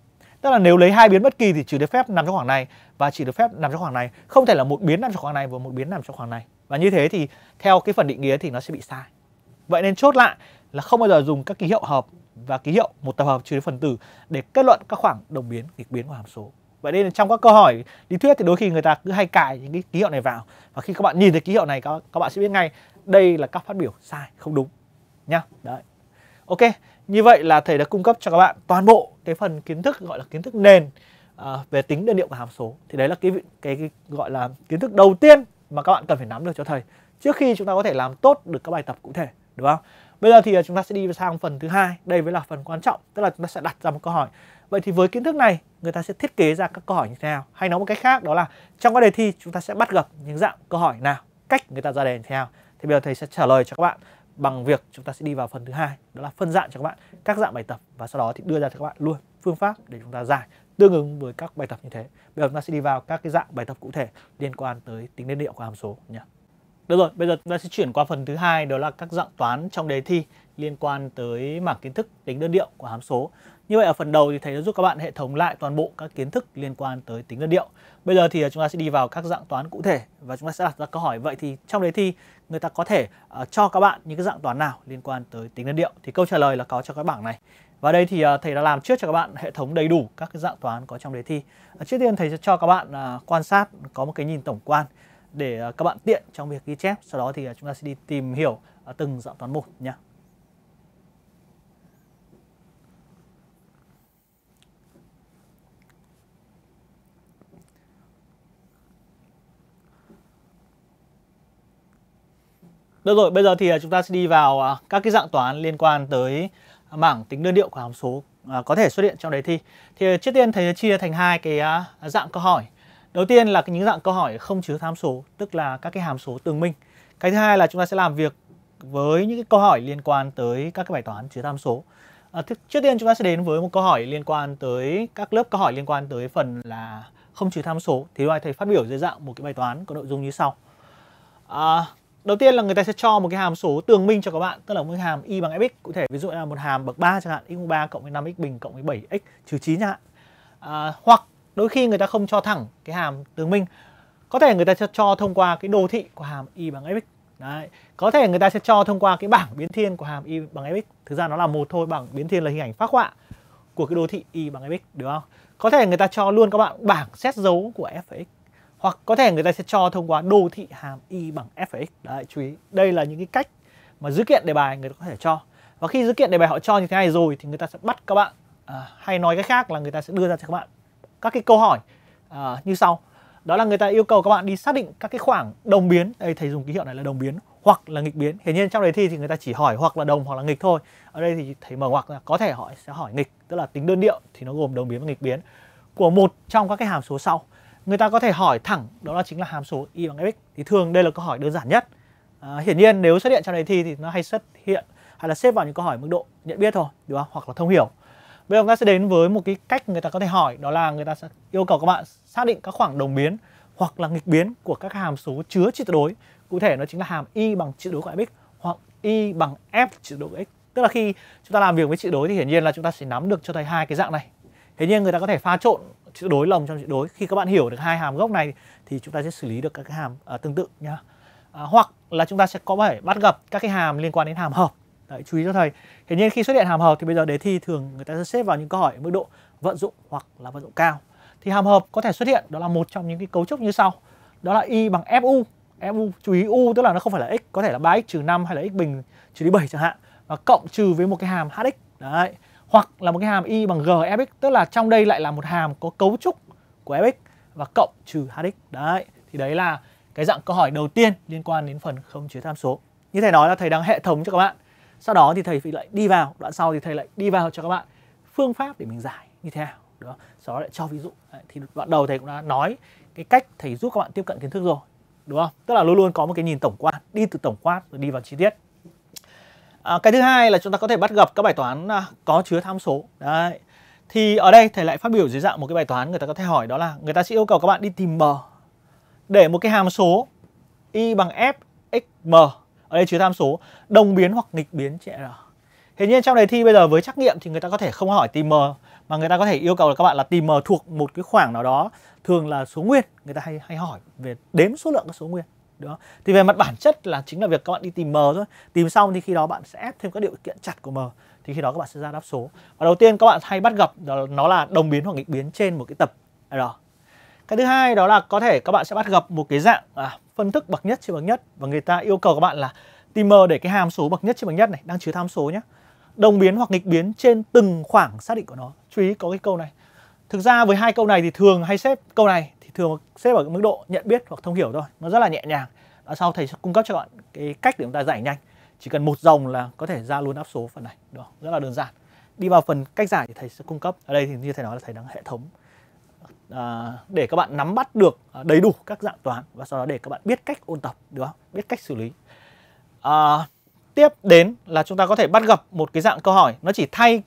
tức là nếu lấy hai biến bất kỳ thì chỉ được phép nằm trong khoảng này và chỉ được phép nằm trong khoảng này không thể là một biến nằm trong khoảng này và một biến nằm trong khoảng này và như thế thì theo cái phần định nghĩa thì nó sẽ bị sai vậy nên chốt lại là không bao giờ dùng các ký hiệu hợp và ký hiệu một tập hợp trừ phần tử để kết luận các khoảng đồng biến nghịch biến của hàm số vậy nên trong các câu hỏi lý thuyết thì đôi khi người ta cứ hay cài những cái ký hiệu này vào và khi các bạn nhìn thấy ký hiệu này các, các bạn sẽ biết ngay đây là các phát biểu sai không đúng nhá đấy ok như vậy là thầy đã cung cấp cho các bạn toàn bộ cái phần kiến thức gọi là kiến thức nền à, về tính đơn điệu của hàm số. Thì đấy là cái, cái cái gọi là kiến thức đầu tiên mà các bạn cần phải nắm được cho thầy trước khi chúng ta có thể làm tốt được các bài tập cụ thể, đúng không? Bây giờ thì à, chúng ta sẽ đi sang phần thứ hai, đây mới là phần quan trọng, tức là chúng ta sẽ đặt ra một câu hỏi. Vậy thì với kiến thức này, người ta sẽ thiết kế ra các câu hỏi như thế nào? Hay nói một cách khác đó là trong các đề thi chúng ta sẽ bắt gặp những dạng câu hỏi nào, cách người ta ra đề như thế nào? Thì bây giờ thầy sẽ trả lời cho các bạn bằng việc chúng ta sẽ đi vào phần thứ hai đó là phân dạng cho các bạn các dạng bài tập và sau đó thì đưa ra cho các bạn luôn phương pháp để chúng ta giải tương ứng với các bài tập như thế bây giờ chúng ta sẽ đi vào các cái dạng bài tập cụ thể liên quan tới tính đơn điệu của hàm số nhé được rồi bây giờ chúng ta sẽ chuyển qua phần thứ hai đó là các dạng toán trong đề thi liên quan tới mảng kiến thức tính đơn điệu của hàm số. Như vậy ở phần đầu thì thầy đã giúp các bạn hệ thống lại toàn bộ các kiến thức liên quan tới tính đơn điệu. Bây giờ thì ờ, chúng ta sẽ đi vào các dạng toán cụ thể và chúng ta sẽ đặt ra câu hỏi vậy thì trong đề thi người ta có thể uh, cho các bạn những cái dạng toán nào liên quan tới tính đơn điệu thì câu trả lời là có cho các bảng này. Và đây thì uh, thầy đã làm trước cho các bạn hệ thống đầy đủ các cái dạng toán có trong đề thi. Uh, trước tiên thầy sẽ cho các bạn uh, quan sát có một cái nhìn tổng quan để các bạn tiện trong việc ghi chép. Sau đó thì chúng ta sẽ đi tìm hiểu từng dạng toán một nhé. Được rồi, bây giờ thì à, chúng ta sẽ đi vào à, các cái dạng toán liên quan tới mảng tính đơn điệu của hàm số à, có thể xuất hiện trong đề thi. Thì trước tiên thầy chia thành hai cái dạng câu hỏi. Đầu tiên là những dạng câu hỏi không chứa tham số, tức là các cái hàm số tương minh. Cái thứ hai là chúng ta sẽ làm việc với những cái câu hỏi liên quan tới các cái bài toán chứa tham số. À, trước tiên chúng ta sẽ đến với một câu hỏi liên quan tới các lớp câu hỏi liên quan tới phần là không chứa tham số thì hôm thầy phát biểu dưới dạng một cái bài toán có nội dung như sau à, đầu tiên là người ta sẽ cho một cái hàm số tường minh cho các bạn tức là một cái hàm y bằng fx cụ thể ví dụ là một hàm bậc 3 chẳng hạn x 3 cộng với 5x bình cộng với 7x trừ 9 chẳng hạn à, hoặc đôi khi người ta không cho thẳng cái hàm tường minh có thể người ta sẽ cho thông qua cái đồ thị của hàm y bằng fx Đấy. có thể người ta sẽ cho thông qua cái bảng biến thiên của hàm y bằng fx thực ra nó là một thôi bảng biến thiên là hình ảnh phác họa của cái đồ thị y bằng fx được không có thể người ta cho luôn các bạn bảng xét dấu của f(x) hoặc có thể người ta sẽ cho thông qua đô thị hàm y bằng f x đấy chú ý đây là những cái cách mà dữ kiện đề bài người ta có thể cho và khi dữ kiện đề bài họ cho như thế này rồi thì người ta sẽ bắt các bạn à, hay nói cách khác là người ta sẽ đưa ra cho các bạn các cái câu hỏi à, như sau đó là người ta yêu cầu các bạn đi xác định các cái khoảng đồng biến đây thầy dùng ký hiệu này là đồng biến hoặc là nghịch biến hiển nhiên trong đề thi thì người ta chỉ hỏi hoặc là đồng hoặc là nghịch thôi ở đây thì thầy mở ngoặc là có thể họ sẽ hỏi nghịch tức là tính đơn điệu thì nó gồm đồng biến và nghịch biến của một trong các cái hàm số sau người ta có thể hỏi thẳng đó là chính là hàm số y bằng fx thì thường đây là câu hỏi đơn giản nhất à, hiển nhiên nếu xuất hiện trong đề thi thì nó hay xuất hiện hay là xếp vào những câu hỏi mức độ nhận biết thôi đúng không hoặc là thông hiểu bây giờ chúng ta sẽ đến với một cái cách người ta có thể hỏi đó là người ta sẽ yêu cầu các bạn xác định các khoảng đồng biến hoặc là nghịch biến của các hàm số chứa trị tuyệt đối cụ thể nó chính là hàm y bằng trị đối của fx hoặc y bằng f trị đối của x tức là khi chúng ta làm việc với trị đối thì hiển nhiên là chúng ta sẽ nắm được cho thấy hai cái dạng này thế nhưng người ta có thể pha trộn chữ đối lồng trong chữ đối khi các bạn hiểu được hai hàm gốc này thì chúng ta sẽ xử lý được các cái hàm uh, tương tự nhá à, hoặc là chúng ta sẽ có thể bắt gặp các cái hàm liên quan đến hàm hợp Đấy, chú ý cho thầy thế nhiên khi xuất hiện hàm hợp thì bây giờ đề thi thường người ta sẽ xếp vào những câu hỏi mức độ vận dụng hoặc là vận dụng cao thì hàm hợp có thể xuất hiện đó là một trong những cái cấu trúc như sau đó là y bằng fu fu chú ý u tức là nó không phải là x có thể là 3x trừ năm hay là x bình trừ đi bảy chẳng hạn và cộng trừ với một cái hàm hx đấy hoặc là một cái hàm y bằng g fx tức là trong đây lại là một hàm có cấu trúc của fx và cộng trừ hx đấy thì đấy là cái dạng câu hỏi đầu tiên liên quan đến phần không chứa tham số như thầy nói là thầy đang hệ thống cho các bạn sau đó thì thầy lại đi vào đoạn sau thì thầy lại đi vào cho các bạn phương pháp để mình giải như thế nào đó sau đó lại cho ví dụ thì đoạn đầu thầy cũng đã nói cái cách thầy giúp các bạn tiếp cận kiến thức rồi đúng không tức là luôn luôn có một cái nhìn tổng quan đi từ tổng quát rồi đi vào chi tiết à, cái thứ hai là chúng ta có thể bắt gặp các bài toán à, có chứa tham số đấy thì ở đây thầy lại phát biểu dưới dạng một cái bài toán người ta có thể hỏi đó là người ta sẽ yêu cầu các bạn đi tìm m để một cái hàm số y bằng f x m ở đây chứa tham số đồng biến hoặc nghịch biến chị r Hiển nhiên trong đề thi bây giờ với trắc nghiệm thì người ta có thể không hỏi tìm m mà người ta có thể yêu cầu là các bạn là tìm m thuộc một cái khoảng nào đó thường là số nguyên người ta hay hay hỏi về đếm số lượng các số nguyên đó thì về mặt bản chất là chính là việc các bạn đi tìm m thôi tìm xong thì khi đó bạn sẽ ép thêm các điều kiện chặt của m thì khi đó các bạn sẽ ra đáp số và đầu tiên các bạn hay bắt gặp đó, nó là đồng biến hoặc nghịch biến trên một cái tập đó cái thứ hai đó là có thể các bạn sẽ bắt gặp một cái dạng à, phân thức bậc nhất trên bậc nhất và người ta yêu cầu các bạn là tìm m để cái hàm số bậc nhất trên bậc nhất này đang chứa tham số nhé đồng biến hoặc nghịch biến trên từng khoảng xác định của nó chú ý có cái câu này thực ra với hai câu này thì thường hay xếp câu này thường xếp ở mức độ nhận biết hoặc thông hiểu thôi nó rất là nhẹ nhàng đã sau thầy sẽ cung cấp cho các bạn cái cách để chúng ta giải nhanh chỉ cần một dòng là có thể ra luôn áp số phần này được rất là đơn giản đi vào phần cách giải thì thầy sẽ cung cấp ở đây thì như thầy nói là thầy đang hệ thống à, để các bạn nắm bắt được à, đầy đủ các dạng toán và sau đó để các bạn biết cách ôn tập được không? biết cách xử lý à, tiếp đến là chúng ta có thể bắt gặp một cái dạng câu hỏi nó chỉ thay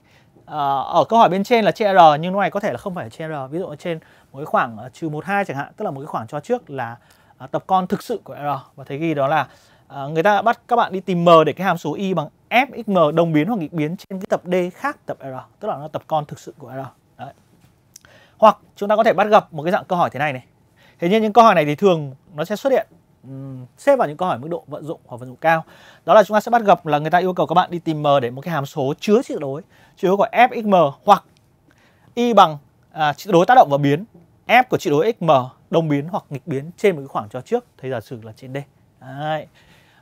à, ở câu hỏi bên trên là CR nhưng ngoài có thể là không phải là CR ví dụ ở trên một cái khoảng ờ, trừ một hai chẳng hạn tức là một cái khoảng cho trước là ờ, tập con thực sự của R và thấy ghi đó là ờ, người ta bắt các bạn đi tìm m để cái hàm số y bằng fxm đồng biến hoặc nghịch biến trên cái tập d khác tập r tức là nó tập con thực sự của r Đấy. hoặc chúng ta có thể bắt gặp một cái dạng câu hỏi thế này này thế nhưng những câu hỏi này thì thường nó sẽ xuất hiện um, xếp vào những câu hỏi mức độ vận dụng hoặc vận dụng cao đó là chúng ta sẽ bắt gặp là người ta yêu cầu các bạn đi tìm m để một cái hàm số chứa tuyệt đối chứa của fxm hoặc y bằng à, đối tác động vào biến f của trị đối xm đồng biến hoặc nghịch biến trên một cái khoảng cho trước thầy giả sử là trên d Đấy.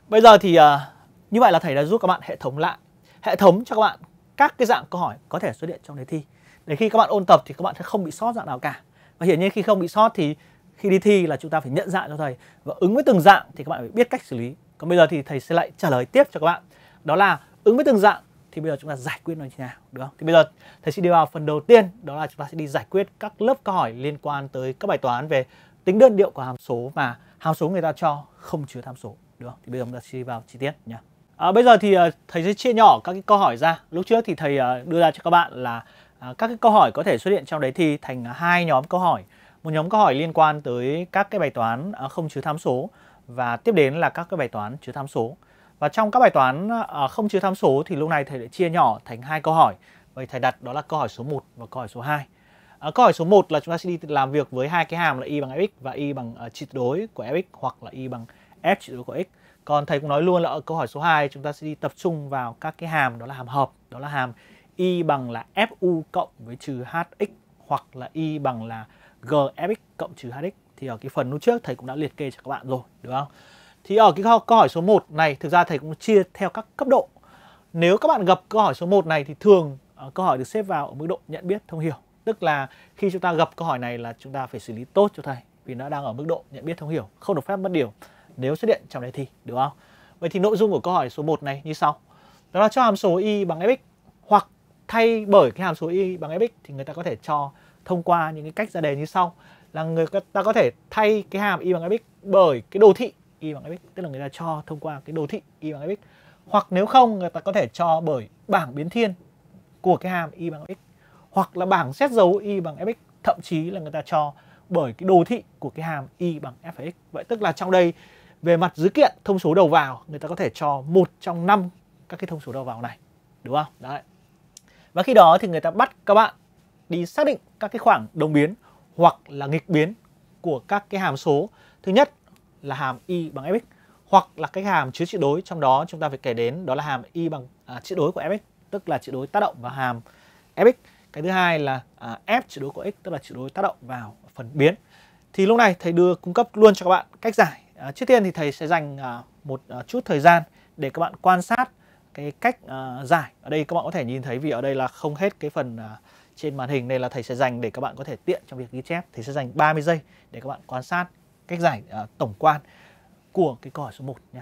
bây giờ thì à, như vậy là thầy đã giúp các bạn hệ thống lại hệ thống cho các bạn các cái dạng câu hỏi có thể xuất hiện trong đề thi để khi các bạn ôn tập thì các bạn sẽ không bị sót dạng nào cả và hiển nhiên khi không bị sót thì khi đi thi là chúng ta phải nhận dạng cho thầy và ứng với từng dạng thì các bạn phải biết cách xử lý còn bây giờ thì thầy sẽ lại trả lời tiếp cho các bạn đó là ứng với từng dạng thì bây giờ chúng ta giải quyết nó như thế nào được không? Thì bây giờ thầy sẽ đi vào phần đầu tiên đó là chúng ta sẽ đi giải quyết các lớp câu hỏi liên quan tới các bài toán về tính đơn điệu của hàm số mà hàm số người ta cho không chứa tham số được không? Thì bây giờ chúng ta sẽ đi vào chi tiết nhé. À, bây giờ thì à, thầy sẽ chia nhỏ các cái câu hỏi ra. Lúc trước thì thầy à, đưa ra cho các bạn là à, các cái câu hỏi có thể xuất hiện trong đấy thì thành hai nhóm câu hỏi. Một nhóm câu hỏi liên quan tới các cái bài toán không chứa tham số và tiếp đến là các cái bài toán chứa tham số. Và trong các bài toán à, không chứa tham số thì lúc này thầy lại chia nhỏ thành hai câu hỏi. Vậy thầy đặt đó là câu hỏi số 1 và câu hỏi số 2. À, câu hỏi số 1 là chúng ta sẽ đi làm việc với hai cái hàm là y bằng fx và y bằng uh, à, trị đối của fx hoặc là y bằng f trị đối của x. Còn thầy cũng nói luôn là ở câu hỏi số 2 chúng ta sẽ đi tập trung vào các cái hàm đó là hàm hợp, đó là hàm y bằng là fu cộng với trừ hx hoặc là y bằng là gfx cộng trừ hx thì ở cái phần lúc trước thầy cũng đã liệt kê cho các bạn rồi, đúng không? Thì ở cái câu hỏi số 1 này thực ra thầy cũng chia theo các cấp độ. Nếu các bạn gặp câu hỏi số 1 này thì thường ờ, câu hỏi được xếp vào ở mức độ nhận biết thông hiểu. Tức là khi chúng ta gặp câu hỏi này là chúng ta phải xử lý tốt cho thầy vì nó đang ở mức độ nhận biết thông hiểu, không được phép mất điều nếu xuất hiện trong đề thi, được không? Vậy thì nội dung của câu hỏi số 1 này như sau. Đó là cho hàm số y bằng fx hoặc thay bởi cái hàm số y bằng fx thì người ta có thể cho thông qua những cái cách ra đề như sau là người ta có thể thay cái hàm y bằng fx bởi cái đồ thị y bằng fx tức là người ta cho thông qua cái đồ thị y bằng fx hoặc nếu không người ta có thể cho bởi bảng biến thiên của cái hàm y bằng fx hoặc là bảng xét dấu y bằng fx thậm chí là người ta cho bởi cái đồ thị của cái hàm y bằng f(x) vậy tức là trong đây về mặt dữ kiện thông số đầu vào người ta có thể cho một trong năm các cái thông số đầu vào này đúng không đấy và khi đó thì người ta bắt các bạn đi xác định các cái khoảng đồng biến hoặc là nghịch biến của các cái hàm số thứ nhất là hàm y bằng fx hoặc là cái hàm chứa trị đối trong đó chúng ta phải kể đến đó là hàm y bằng à, đối của fx tức là trị đối tác động vào hàm fx cái thứ hai là à, f trị đối của x tức là trị đối tác động vào phần biến thì lúc này thầy đưa cung cấp luôn cho các bạn cách giải à, trước tiên thì thầy sẽ dành à, một à, chút thời gian để các bạn quan sát cái cách à, giải ở đây các bạn có thể nhìn thấy vì ở đây là không hết cái phần à, trên màn hình nên là thầy sẽ dành để các bạn có thể tiện trong việc ghi chép thì sẽ dành 30 giây để các bạn quan sát cách giải uh, tổng quan của cái câu hỏi số 1 nhé.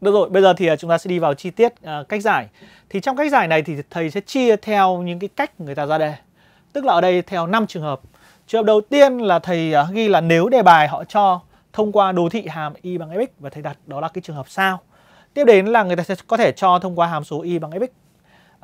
Được rồi, bây giờ thì à, chúng ta sẽ đi vào chi tiết uh, cách giải. Thì trong cách giải này thì thầy sẽ chia theo những cái cách người ta ra đề. Tức là ở đây theo 5 trường hợp. Trường hợp đầu tiên là thầy uh, ghi là nếu đề bài họ cho thông qua đồ thị hàm y bằng fx và thầy đặt đó là cái trường hợp sao. Tiếp đến là người ta sẽ có thể cho thông qua hàm số y bằng fx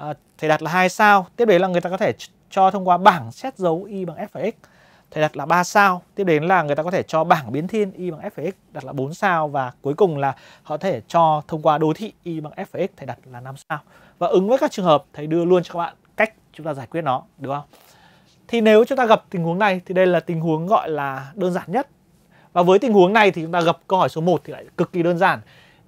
à, thầy đặt là hai sao tiếp đến là người ta có thể cho thông qua bảng xét dấu y bằng f(x) và thầy đặt là 3 sao tiếp đến là người ta có thể cho bảng biến thiên y bằng f(x) đặt là 4 sao và cuối cùng là họ có thể cho thông qua đồ thị y bằng f(x) và thầy đặt là 5 sao và ứng với các trường hợp thầy đưa luôn cho các bạn cách chúng ta giải quyết nó được không thì nếu chúng ta gặp tình huống này thì đây là tình huống gọi là đơn giản nhất và với tình huống này thì chúng ta gặp câu hỏi số 1 thì lại cực kỳ đơn giản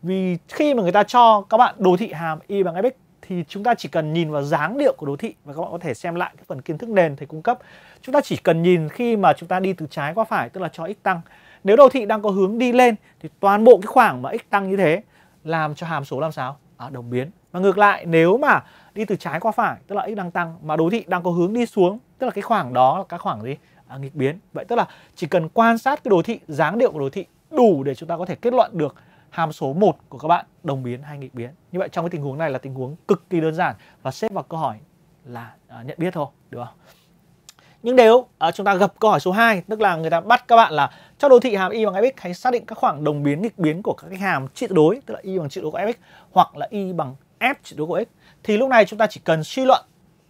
vì khi mà người ta cho các bạn đồ thị hàm y bằng fx thì chúng ta chỉ cần nhìn vào dáng điệu của đồ thị và các bạn có thể xem lại cái phần kiến thức nền thầy cung cấp. Chúng ta chỉ cần nhìn khi mà chúng ta đi từ trái qua phải tức là cho x tăng. Nếu đồ thị đang có hướng đi lên thì toàn bộ cái khoảng mà x tăng như thế làm cho hàm số làm sao? À, đồng biến. Và ngược lại nếu mà đi từ trái qua phải tức là x đang tăng mà đồ thị đang có hướng đi xuống tức là cái khoảng đó là cái khoảng gì? À, nghịch biến. Vậy tức là chỉ cần quan sát cái đồ thị, dáng điệu của đồ thị đủ để chúng ta có thể kết luận được hàm số 1 của các bạn đồng biến hay nghịch biến. Như vậy trong cái tình huống này là tình huống cực kỳ đơn giản và xếp vào câu hỏi là à, nhận biết thôi, được không? Nhưng nếu à, chúng ta gặp câu hỏi số 2, tức là người ta bắt các bạn là cho đồ thị hàm y bằng fx hãy xác định các khoảng đồng biến nghịch biến của các cái hàm trị đối, tức là y bằng trị đối của fx hoặc là y bằng f trị đối của x thì lúc này chúng ta chỉ cần suy luận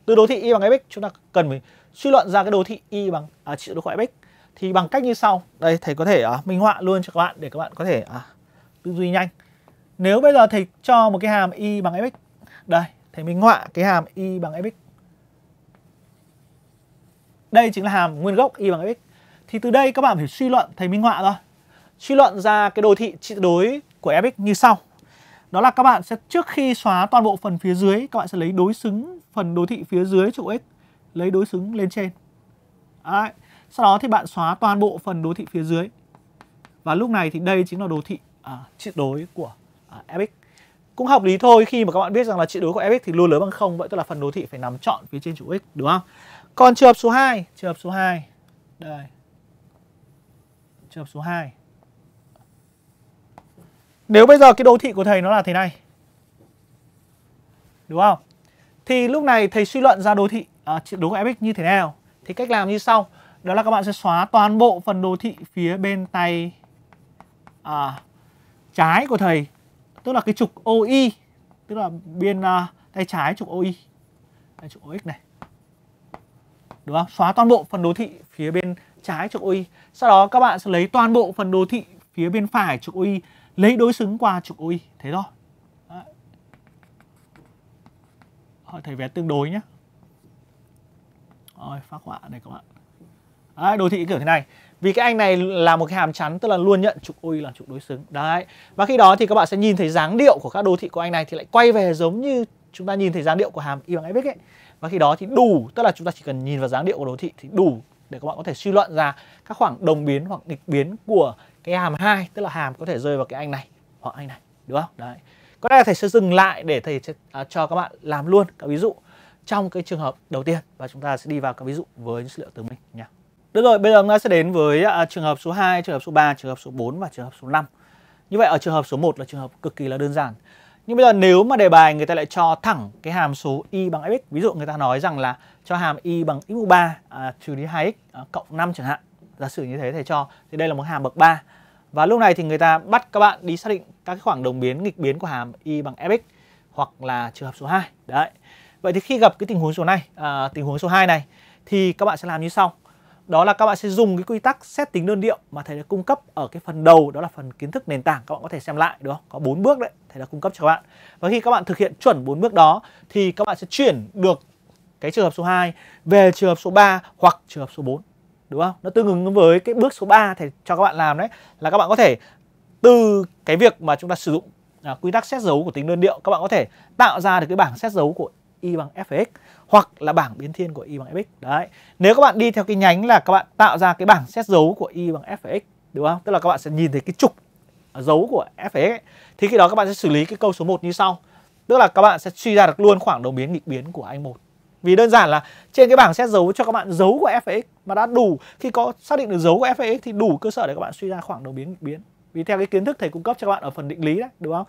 từ đồ thị y bằng fx chúng ta cần phải suy luận ra cái đồ thị y bằng à, trị đối của fx thì bằng cách như sau. Đây thầy có thể à, minh họa luôn cho các bạn để các bạn có thể à, tư duy nhanh nếu bây giờ thầy cho một cái hàm y bằng fx đây thầy minh họa cái hàm y bằng fx đây chính là hàm nguyên gốc y bằng fx thì từ đây các bạn phải suy luận thầy minh họa thôi suy luận ra cái đồ thị trị đối của fx như sau đó là các bạn sẽ trước khi xóa toàn bộ phần phía dưới các bạn sẽ lấy đối xứng phần đồ thị phía dưới trụ x lấy đối xứng lên trên Đấy. sau đó thì bạn xóa toàn bộ phần đồ thị phía dưới và lúc này thì đây chính là đồ thị à, trị đối của à, Epic cũng hợp lý thôi khi mà các bạn biết rằng là trị đối của Epic thì luôn lớn bằng không vậy tức là phần đồ thị phải nằm chọn phía trên trụ x đúng không còn trường hợp số 2 trường hợp số 2 đây trường hợp số 2 nếu bây giờ cái đồ thị của thầy nó là thế này đúng không thì lúc này thầy suy luận ra đồ thị à, đối của Epic như thế nào thì cách làm như sau đó là các bạn sẽ xóa toàn bộ phần đồ thị phía bên tay à, trái của thầy tức là cái trục OI tức là bên uh, à, tay trái trục OI đây, trục OX này đúng không xóa toàn bộ phần đồ thị phía bên trái trục OI sau đó các bạn sẽ lấy toàn bộ phần đồ thị phía bên phải trục OI lấy đối xứng qua trục OI thế thôi Đấy. thầy vẽ tương đối nhé rồi phát họa này các bạn Đấy, đồ thị kiểu thế này vì cái anh này là một cái hàm chắn tức là luôn nhận trục y là trục đối xứng đấy và khi đó thì các bạn sẽ nhìn thấy dáng điệu của các đô thị của anh này thì lại quay về giống như chúng ta nhìn thấy dáng điệu của hàm y bằng fx ấy và khi đó thì đủ tức là chúng ta chỉ cần nhìn vào dáng điệu của đô thị thì đủ để các bạn có thể suy luận ra các khoảng đồng biến hoặc nghịch biến của cái hàm hai tức là hàm có thể rơi vào cái anh này hoặc anh này đúng không đấy có lẽ thầy sẽ dừng lại để thầy sẽ à, cho các bạn làm luôn các ví dụ trong cái trường hợp đầu tiên và chúng ta sẽ đi vào các ví dụ với dữ liệu từ mình nha được rồi, bây giờ chúng ta sẽ đến với à, trường hợp số 2, trường hợp số 3, trường hợp số 4 và trường hợp số 5. Như vậy ở trường hợp số 1 là trường hợp cực kỳ là đơn giản. Nhưng bây giờ nếu mà đề bài người ta lại cho thẳng cái hàm số y bằng fx, ví dụ người ta nói rằng là cho hàm y bằng x 3 à, trừ đi 2x à, cộng 5 chẳng hạn. Giả sử như thế thầy cho thì đây là một hàm bậc 3. Và lúc này thì người ta bắt các bạn đi xác định các khoảng đồng biến nghịch biến của hàm y bằng fx hoặc là trường hợp số 2. Đấy. Vậy thì khi gặp cái tình huống số này, à, tình huống số 2 này thì các bạn sẽ làm như sau đó là các bạn sẽ dùng cái quy tắc xét tính đơn điệu mà thầy đã cung cấp ở cái phần đầu đó là phần kiến thức nền tảng các bạn có thể xem lại đúng không có bốn bước đấy thầy đã cung cấp cho các bạn và khi các bạn thực hiện chuẩn bốn bước đó thì các bạn sẽ chuyển được cái trường hợp số 2 về trường hợp số 3 hoặc trường hợp số 4 đúng không nó tương ứng với cái bước số 3 thầy cho các bạn làm đấy là các bạn có thể từ cái việc mà chúng ta sử dụng à, quy tắc xét dấu của tính đơn điệu các bạn có thể tạo ra được cái bảng xét dấu của y bằng f(x) hoặc là bảng biến thiên của y bằng fx đấy nếu các bạn đi theo cái nhánh là các bạn tạo ra cái bảng xét dấu của y bằng f và x đúng không tức là các bạn sẽ nhìn thấy cái trục dấu của f x thì khi đó các bạn sẽ xử lý cái câu số 1 như sau tức là các bạn sẽ suy ra được luôn khoảng đồng biến nghịch biến của anh một vì đơn giản là trên cái bảng xét dấu cho các bạn dấu của f x mà đã đủ khi có xác định được dấu của f x thì đủ cơ sở để các bạn suy ra khoảng đồng biến nghịch biến vì theo cái kiến thức thầy cung cấp cho các bạn ở phần định lý đấy đúng không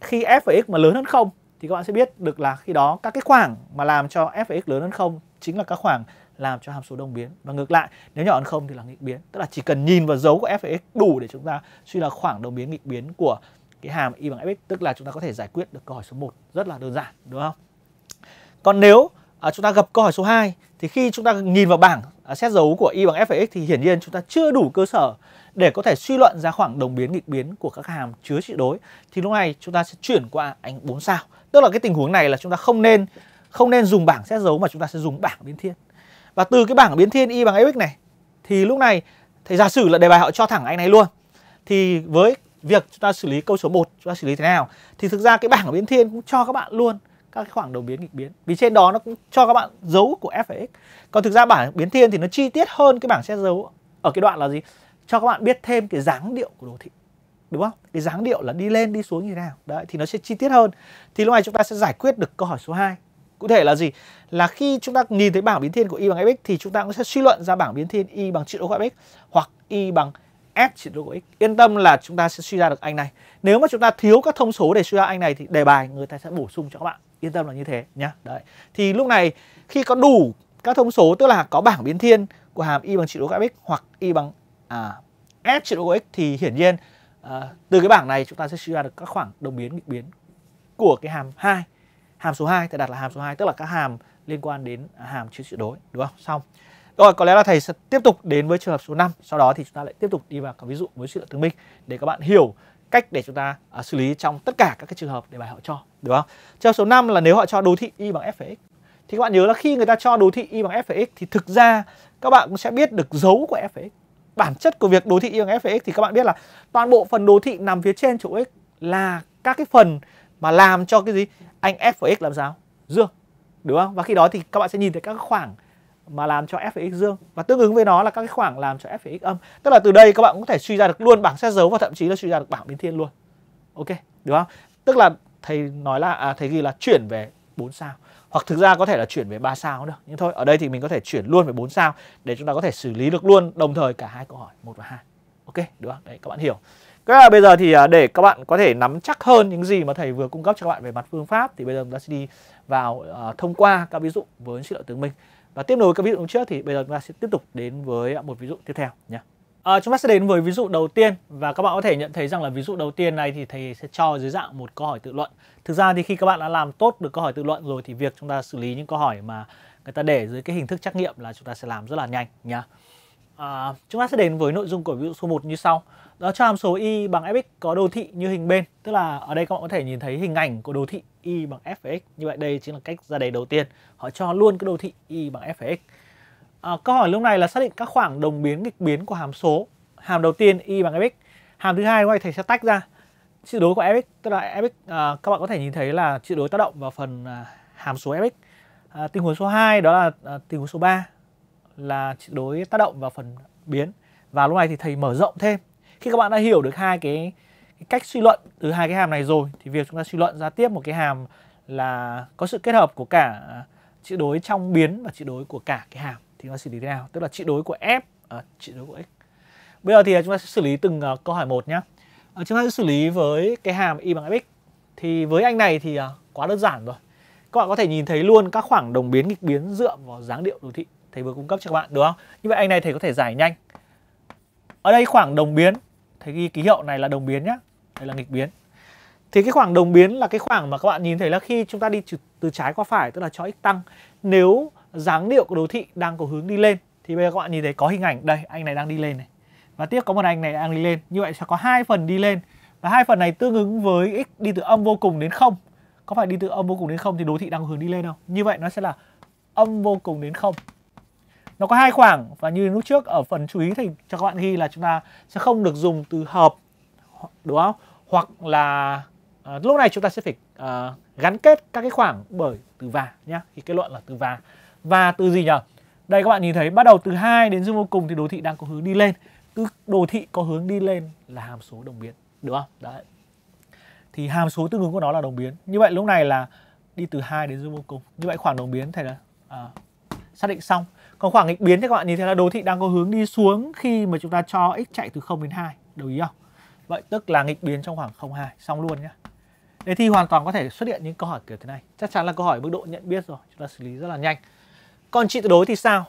khi f x mà lớn hơn không thì các bạn sẽ biết được là khi đó các cái khoảng mà làm cho f x lớn hơn không chính là các khoảng làm cho hàm số đồng biến và ngược lại nếu nhỏ hơn không thì là nghịch biến tức là chỉ cần nhìn vào dấu của f x đủ để chúng ta suy là khoảng đồng biến nghịch biến của cái hàm y bằng fx tức là chúng ta có thể giải quyết được câu hỏi số 1 rất là đơn giản đúng không còn nếu à, chúng ta gặp câu hỏi số 2 thì khi chúng ta nhìn vào bảng à, xét dấu của y bằng f(x) thì hiển nhiên chúng ta chưa đủ cơ sở để có thể suy luận ra khoảng đồng biến nghịch biến của các hàm chứa trị đối thì lúc này chúng ta sẽ chuyển qua ánh 4 sao Tức là cái tình huống này là chúng ta không nên không nên dùng bảng xét dấu mà chúng ta sẽ dùng bảng biến thiên. Và từ cái bảng biến thiên y bằng fx này thì lúc này thì giả sử là đề bài họ cho thẳng anh này luôn. Thì với việc chúng ta xử lý câu số 1 chúng ta xử lý thế nào thì thực ra cái bảng biến thiên cũng cho các bạn luôn các cái khoảng đầu biến nghịch biến vì trên đó nó cũng cho các bạn dấu của f và x còn thực ra bảng biến thiên thì nó chi tiết hơn cái bảng xét dấu ở cái đoạn là gì cho các bạn biết thêm cái dáng điệu của đồ thị đúng không cái dáng điệu là đi lên đi xuống như thế nào đấy thì nó sẽ chi tiết hơn thì lúc này chúng ta sẽ giải quyết được câu hỏi số 2 cụ thể là gì là khi chúng ta nhìn thấy bảng biến thiên của y bằng fx thì chúng ta cũng sẽ suy luận ra bảng biến thiên y bằng trị độ của fx hoặc y bằng f trị độ của x yên tâm là chúng ta sẽ suy ra được anh này nếu mà chúng ta thiếu các thông số để suy ra anh này thì đề bài người ta sẽ bổ sung cho các bạn yên tâm là như thế nhá đấy thì lúc này khi có đủ các thông số tức là có bảng biến thiên của hàm y bằng trị độ của fx hoặc y bằng à, f trị độ của x thì hiển nhiên Ờ, từ cái bảng này chúng ta sẽ suy ra được các khoảng đồng biến nghịch biến của cái hàm 2 hàm số 2 thì đặt là hàm số 2 tức là các hàm liên quan đến à, hàm chữ tuyệt đối đúng không xong rồi có lẽ là thầy sẽ tiếp tục đến với trường hợp số 5 sau đó thì chúng ta lại tiếp tục đi vào các ví dụ với sự tương minh để các bạn hiểu cách để chúng ta uh, xử lý trong tất cả các cái trường hợp để bài họ cho đúng không trường hợp số 5 là nếu họ cho đồ thị y bằng f(x) thì các bạn nhớ là khi người ta cho đồ thị y bằng f(x) thì thực ra các bạn cũng sẽ biết được dấu của f(x) bản chất của việc đồ thị y bằng f x thì các bạn biết là toàn bộ phần đồ thị nằm phía trên chỗ x là các cái phần mà làm cho cái gì anh f x làm sao dương đúng không và khi đó thì các bạn sẽ nhìn thấy các khoảng mà làm cho f x dương và tương ứng với nó là các cái khoảng làm cho f x âm tức là từ đây các bạn cũng có thể suy ra được luôn bảng xét dấu và thậm chí là suy ra được bảng biến thiên luôn ok đúng không tức là thầy nói là à, thầy ghi là chuyển về 4 sao hoặc thực ra có thể là chuyển về 3 sao cũng được nhưng thôi ở đây thì mình có thể chuyển luôn về 4 sao để chúng ta có thể xử lý được luôn đồng thời cả hai câu hỏi một và hai ok được không? đấy các bạn hiểu là bây giờ thì à, để các bạn có thể nắm chắc hơn những gì mà thầy vừa cung cấp cho các bạn về mặt phương pháp thì bây giờ chúng ta sẽ đi vào uh, thông qua các ví dụ với sự lợi tướng minh và tiếp nối các ví dụ trước thì bây giờ chúng ta sẽ tiếp tục đến với à, một ví dụ tiếp theo nhé À, chúng ta sẽ đến với ví dụ đầu tiên và các bạn có thể nhận thấy rằng là ví dụ đầu tiên này thì thầy sẽ cho dưới dạng một câu hỏi tự luận. Thực ra thì khi các bạn đã làm tốt được câu hỏi tự luận rồi thì việc chúng ta xử lý những câu hỏi mà người ta để dưới cái hình thức trắc nghiệm là chúng ta sẽ làm rất là nhanh nhá. À, chúng ta sẽ đến với nội dung của ví dụ số 1 như sau. Đó cho hàm số y bằng fx có đồ thị như hình bên, tức là ở đây các bạn có thể nhìn thấy hình ảnh của đồ thị y bằng f(x) Như vậy đây chính là cách ra đề đầu tiên. Họ cho luôn cái đồ thị y bằng f(x) À, câu hỏi lúc này là xác định các khoảng đồng biến nghịch biến của hàm số. Hàm đầu tiên y bằng fx, hàm thứ hai ngoài thầy sẽ tách ra chữ đối của fx tức là fx à, các bạn có thể nhìn thấy là chữ đối tác động vào phần à, hàm số fx. À, tình huống số 2 đó là à, tình huống số 3 là chữ đối tác động vào phần biến và lúc này thì thầy mở rộng thêm. Khi các bạn đã hiểu được hai cái, cái cách suy luận từ hai cái hàm này rồi thì việc chúng ta suy luận ra tiếp một cái hàm là có sự kết hợp của cả chữ đối trong biến và chữ đối của cả cái hàm thì chúng ta xử lý thế nào tức là trị đối của f à, trị đối của x bây giờ thì chúng ta sẽ xử lý từng uh, câu hỏi một nhé à, chúng ta sẽ xử lý với cái hàm y bằng fx thì với anh này thì uh, quá đơn giản rồi các bạn có thể nhìn thấy luôn các khoảng đồng biến nghịch biến dựa vào dáng điệu đồ thị thầy vừa cung cấp cho các bạn đúng không như vậy anh này thầy có thể giải nhanh ở đây khoảng đồng biến thầy ghi ký hiệu này là đồng biến nhá đây là nghịch biến thì cái khoảng đồng biến là cái khoảng mà các bạn nhìn thấy là khi chúng ta đi từ trái qua phải tức là cho x tăng nếu dáng điệu của đồ thị đang có hướng đi lên thì bây giờ các bạn nhìn thấy có hình ảnh đây anh này đang đi lên này và tiếp có một anh này đang đi lên như vậy sẽ có hai phần đi lên và hai phần này tương ứng với x đi từ âm vô cùng đến không có phải đi từ âm vô cùng đến không thì đồ thị đang hướng đi lên không như vậy nó sẽ là âm vô cùng đến không nó có hai khoảng và như lúc trước ở phần chú ý thì cho các bạn ghi là chúng ta sẽ không được dùng từ hợp đúng không hoặc là à, lúc này chúng ta sẽ phải à, gắn kết các cái khoảng bởi từ và nhé thì kết luận là từ và và từ gì nhỉ? Đây các bạn nhìn thấy bắt đầu từ 2 đến dương vô cùng thì đồ thị đang có hướng đi lên. Cứ đồ thị có hướng đi lên là hàm số đồng biến, đúng không? Đấy. Thì hàm số tương ứng của nó là đồng biến. Như vậy lúc này là đi từ 2 đến dương vô cùng. Như vậy khoảng đồng biến thầy là à, xác định xong. Còn khoảng nghịch biến thì các bạn nhìn thấy là đồ thị đang có hướng đi xuống khi mà chúng ta cho x chạy từ 0 đến 2. Đồng ý không? Vậy tức là nghịch biến trong khoảng 0 2 xong luôn nhá. Đề thi hoàn toàn có thể xuất hiện những câu hỏi kiểu thế này. Chắc chắn là câu hỏi mức độ nhận biết rồi, chúng ta xử lý rất là nhanh. Còn trị tuyệt đối thì sao?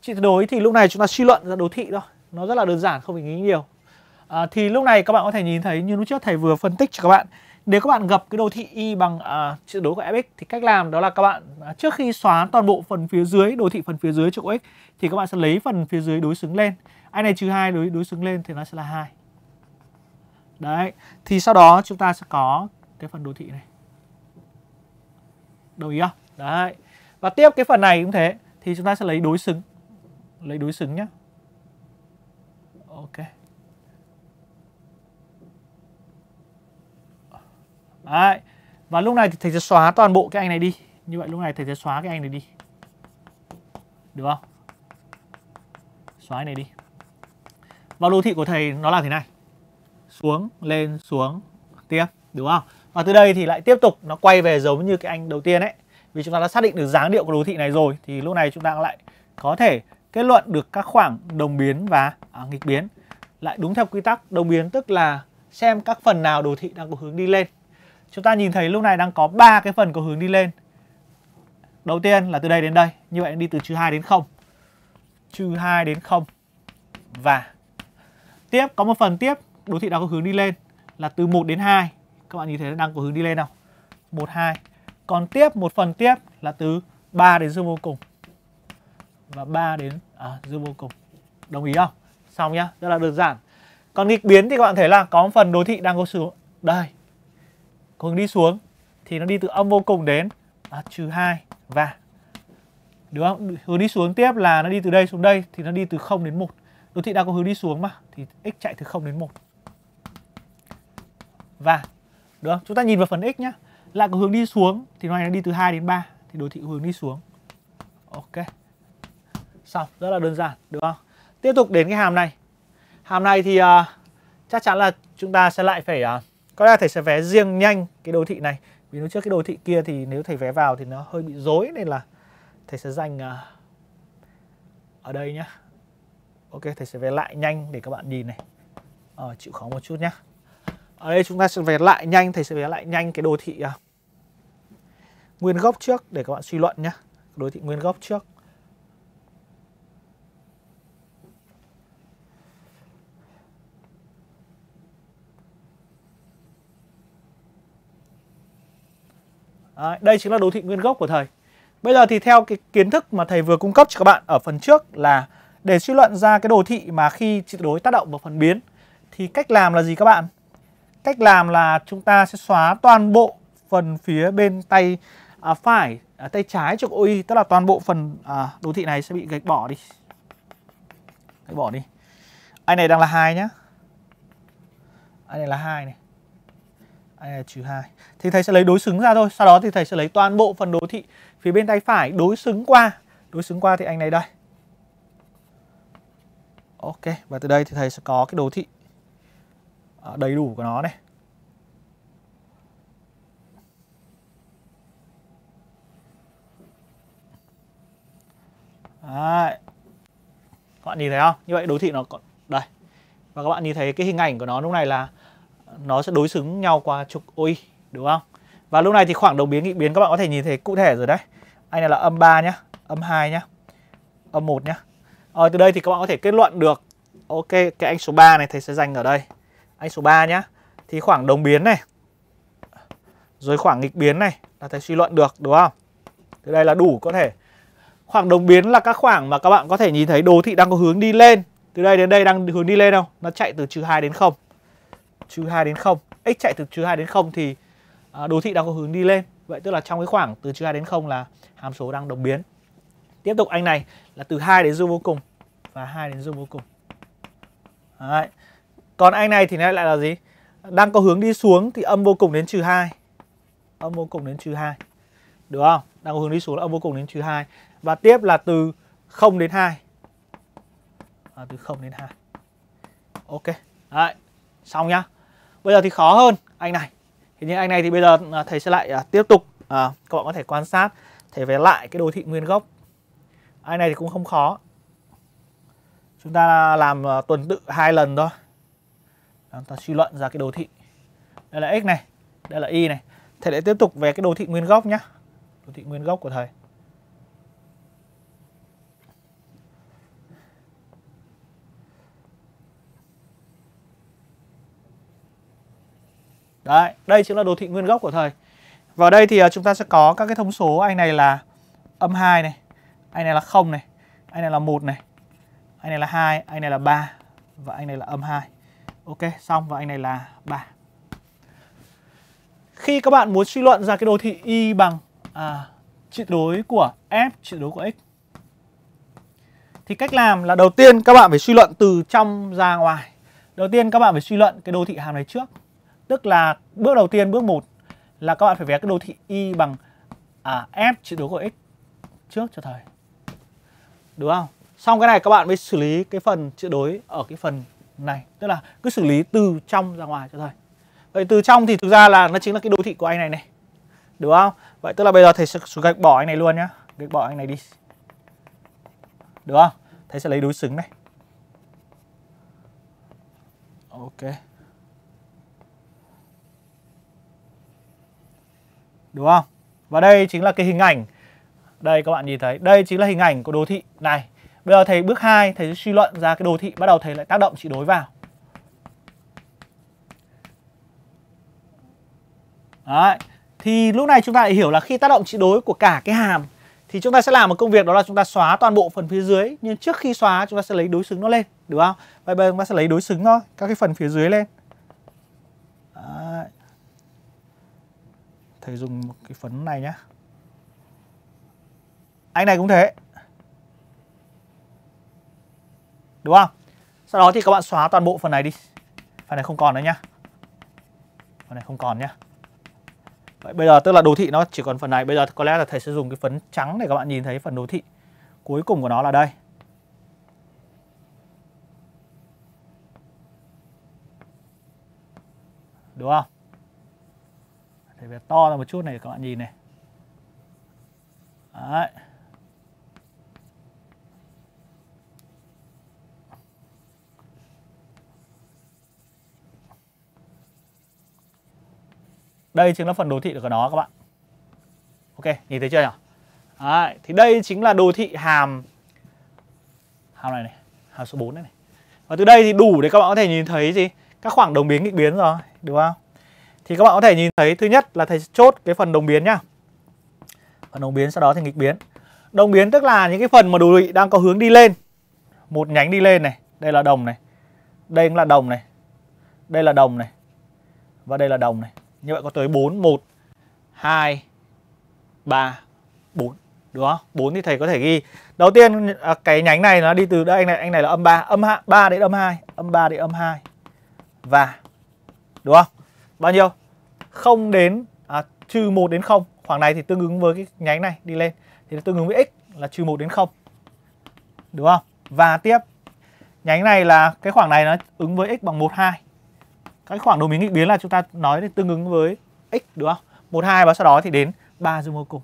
Trị tuyệt đối thì lúc này chúng ta suy luận ra đồ thị thôi. Nó rất là đơn giản, không phải nghĩ nhiều. À, thì lúc này các bạn có thể nhìn thấy như lúc trước thầy vừa phân tích cho các bạn. Nếu các bạn gặp cái đồ thị y bằng à, trị tuyệt đối của fx thì cách làm đó là các bạn à, trước khi xóa toàn bộ phần phía dưới đồ thị phần phía dưới cho x thì các bạn sẽ lấy phần phía dưới đối xứng lên. Anh này trừ hai đối đối xứng lên thì nó sẽ là hai. Đấy, thì sau đó chúng ta sẽ có cái phần đồ thị này. Đồng ý không? Đấy và tiếp cái phần này cũng thế thì chúng ta sẽ lấy đối xứng lấy đối xứng nhé ok Đấy. Và lúc này thì thầy sẽ xóa toàn bộ cái anh này đi. Như vậy lúc này thầy sẽ xóa cái anh này đi. Được không? Xóa cái này đi. Và đồ thị của thầy nó là thế này. Xuống, lên, xuống, tiếp. Đúng không? Và từ đây thì lại tiếp tục nó quay về giống như cái anh đầu tiên ấy vì chúng ta đã xác định được dáng điệu của đồ thị này rồi thì lúc này chúng ta lại có thể kết luận được các khoảng đồng biến và à, nghịch biến lại đúng theo quy tắc đồng biến tức là xem các phần nào đồ thị đang có hướng đi lên chúng ta nhìn thấy lúc này đang có ba cái phần có hướng đi lên đầu tiên là từ đây đến đây như vậy đi từ trừ hai đến không trừ hai đến không và tiếp có một phần tiếp đồ thị đang có hướng đi lên là từ 1 đến 2 các bạn nhìn thấy đang có hướng đi lên nào 1 2 còn tiếp một phần tiếp là từ 3 đến dương vô cùng. Và 3 đến à, dương vô cùng. Đồng ý không? Xong nhá, rất là đơn giản. Còn nghịch biến thì các bạn thấy là có một phần đối thị đang có xuống. Đây. Hướng đi xuống thì nó đi từ âm vô cùng đến à, trừ 2 và đúng không? Hướng đi xuống tiếp là nó đi từ đây xuống đây thì nó đi từ 0 đến 1. Đối thị đang có hướng đi xuống mà thì x chạy từ 0 đến 1. Và được không? Chúng ta nhìn vào phần x nhá lại có hướng đi xuống thì nó đang đi từ 2 đến 3 thì đồ thị hướng đi xuống ok xong rất là đơn giản được không tiếp tục đến cái hàm này hàm này thì uh, chắc chắn là chúng ta sẽ lại phải uh, có lẽ thầy sẽ vẽ riêng nhanh cái đồ thị này vì lúc trước cái đồ thị kia thì nếu thầy vẽ vào thì nó hơi bị rối nên là thầy sẽ dành uh, ở đây nhá ok thầy sẽ vẽ lại nhanh để các bạn nhìn này ờ, chịu khó một chút nhá ở đây chúng ta sẽ về lại nhanh thầy sẽ về lại nhanh cái đồ thị à, nguyên gốc trước để các bạn suy luận nhé đồ thị nguyên gốc trước Đấy, đây chính là đồ thị nguyên gốc của thầy. Bây giờ thì theo cái kiến thức mà thầy vừa cung cấp cho các bạn ở phần trước là để suy luận ra cái đồ thị mà khi trị đối tác động vào phần biến thì cách làm là gì các bạn? Cách làm là chúng ta sẽ xóa toàn bộ phần phía bên tay à, phải à, tay trái trục OI tức là toàn bộ phần à, đồ thị này sẽ bị gạch bỏ đi. Gạch bỏ đi. Anh này đang là hai nhá. Anh này là hai này. Anh này là trừ hai. Thì thầy sẽ lấy đối xứng ra thôi, sau đó thì thầy sẽ lấy toàn bộ phần đồ thị phía bên tay phải đối xứng qua. Đối xứng qua thì anh này đây. Ok, và từ đây thì thầy sẽ có cái đồ thị Ờ, đầy đủ của nó này Đấy. Các bạn nhìn thấy không? Như vậy đối thị nó còn đây. Và các bạn nhìn thấy cái hình ảnh của nó lúc này là nó sẽ đối xứng nhau qua trục OI đúng không? Và lúc này thì khoảng đồng biến nghịch biến các bạn có thể nhìn thấy cụ thể rồi đấy. Anh này là âm 3 nhá, âm 2 nhá, âm 1 nhá. Rồi ờ, từ đây thì các bạn có thể kết luận được ok cái anh số 3 này thầy sẽ dành ở đây anh số 3 nhá thì khoảng đồng biến này rồi khoảng nghịch biến này là thầy suy luận được đúng không từ đây là đủ có thể khoảng đồng biến là các khoảng mà các bạn có thể nhìn thấy đồ thị đang có hướng đi lên từ đây đến đây đang hướng đi lên không nó chạy từ trừ 2 đến 0 trừ 2 đến 0 x chạy từ trừ 2 đến 0 thì à, đồ thị đang có hướng đi lên vậy tức là trong cái khoảng từ trừ 2 đến 0 là hàm số đang đồng biến tiếp tục anh này là từ 2 đến dương vô cùng và 2 đến dương vô cùng Đấy. Còn anh này thì lại lại là gì? Đang có hướng đi xuống thì âm vô cùng đến trừ 2. Âm vô cùng đến trừ 2. Được không? Đang có hướng đi xuống là âm vô cùng đến trừ 2. Và tiếp là từ 0 đến 2. À, từ 0 đến 2. Ok. Đấy. Xong nhá. Bây giờ thì khó hơn anh này. Thì như anh này thì bây giờ à, thầy sẽ lại à, tiếp tục à, các bạn có thể quan sát thầy vẽ lại cái đồ thị nguyên gốc. Anh này thì cũng không khó. Chúng ta làm à, tuần tự hai lần thôi chúng ta suy luận ra cái đồ thị đây là x này đây là y này thầy lại tiếp tục về cái đồ thị nguyên gốc nhá đồ thị nguyên gốc của thầy Đấy, đây chính là đồ thị nguyên gốc của thầy. Vào đây thì à, chúng ta sẽ có các cái thông số anh này là âm 2 này, anh này là 0 này, anh này là 1 này, anh này là 2, anh này là 3 và anh này là âm 2. Ok, xong và anh này là 3. Khi các bạn muốn suy luận ra cái đồ thị y bằng à, trị đối của f trị đối của x thì cách làm là đầu tiên các bạn phải suy luận từ trong ra ngoài. Đầu tiên các bạn phải suy luận cái đồ thị hàm này trước. Tức là bước đầu tiên bước 1 là các bạn phải vẽ cái đồ thị y bằng à, f trị đối của x trước cho thầy. Đúng không? Xong cái này các bạn mới xử lý cái phần trị đối ở cái phần này tức là cứ xử lý từ trong ra ngoài cho thầy vậy từ trong thì thực ra là nó chính là cái đồ thị của anh này này đúng không vậy tức là bây giờ thầy sẽ gạch bỏ anh này luôn nhá gạch bỏ anh này đi được không thầy sẽ lấy đối xứng này ok đúng không và đây chính là cái hình ảnh đây các bạn nhìn thấy đây chính là hình ảnh của đồ thị này Bây giờ thầy bước 2, thầy suy luận ra cái đồ thị bắt đầu thầy lại tác động trị đối vào. Đấy. Thì lúc này chúng ta lại hiểu là khi tác động trị đối của cả cái hàm thì chúng ta sẽ làm một công việc đó là chúng ta xóa toàn bộ phần phía dưới nhưng trước khi xóa chúng ta sẽ lấy đối xứng nó lên được không? Vậy bây giờ chúng ta sẽ lấy đối xứng nó các cái phần phía dưới lên. Đấy. Thầy dùng một cái phấn này nhá. Anh này cũng thế. đúng không sau đó thì các bạn xóa toàn bộ phần này đi phần này không còn nữa nhá phần này không còn nhá Vậy, bây giờ tức là đồ thị nó chỉ còn phần này bây giờ có lẽ là thầy sẽ dùng cái phấn trắng để các bạn nhìn thấy phần đồ thị cuối cùng của nó là đây đúng không thầy về to ra một chút này các bạn nhìn này Đấy. Đây chính là phần đồ thị của nó các bạn. Ok, nhìn thấy chưa nhỉ? Đấy, thì đây chính là đồ thị hàm hàm này này, hàm số 4 này này. Và từ đây thì đủ để các bạn có thể nhìn thấy gì? Các khoảng đồng biến nghịch biến rồi, đúng không? Thì các bạn có thể nhìn thấy thứ nhất là thầy chốt cái phần đồng biến nhá. Phần đồng biến sau đó thì nghịch biến. Đồng biến tức là những cái phần mà đồ thị đang có hướng đi lên. Một nhánh đi lên này, đây là đồng này. Đây cũng là đồng này. Đây là đồng này. Và đây là đồng này. Như vậy có tới 4, 1, 2, 3, 4 đúng không? 4 thì thầy có thể ghi. Đầu tiên à, cái nhánh này nó đi từ đây anh này anh này là âm 3, âm 2, 3 đến âm 2, âm 3 đến âm 2. Và đúng không? Bao nhiêu? 0 đến à, trừ 1 đến 0. Khoảng này thì tương ứng với cái nhánh này đi lên. Thì tương ứng với x là trừ 1 đến 0. Đúng không? Và tiếp nhánh này là cái khoảng này nó ứng với x bằng 1 2 cái khoảng đồng biến nghịch biến là chúng ta nói tương ứng với x đúng không? 1 2 và sau đó thì đến 3 dung vô cùng.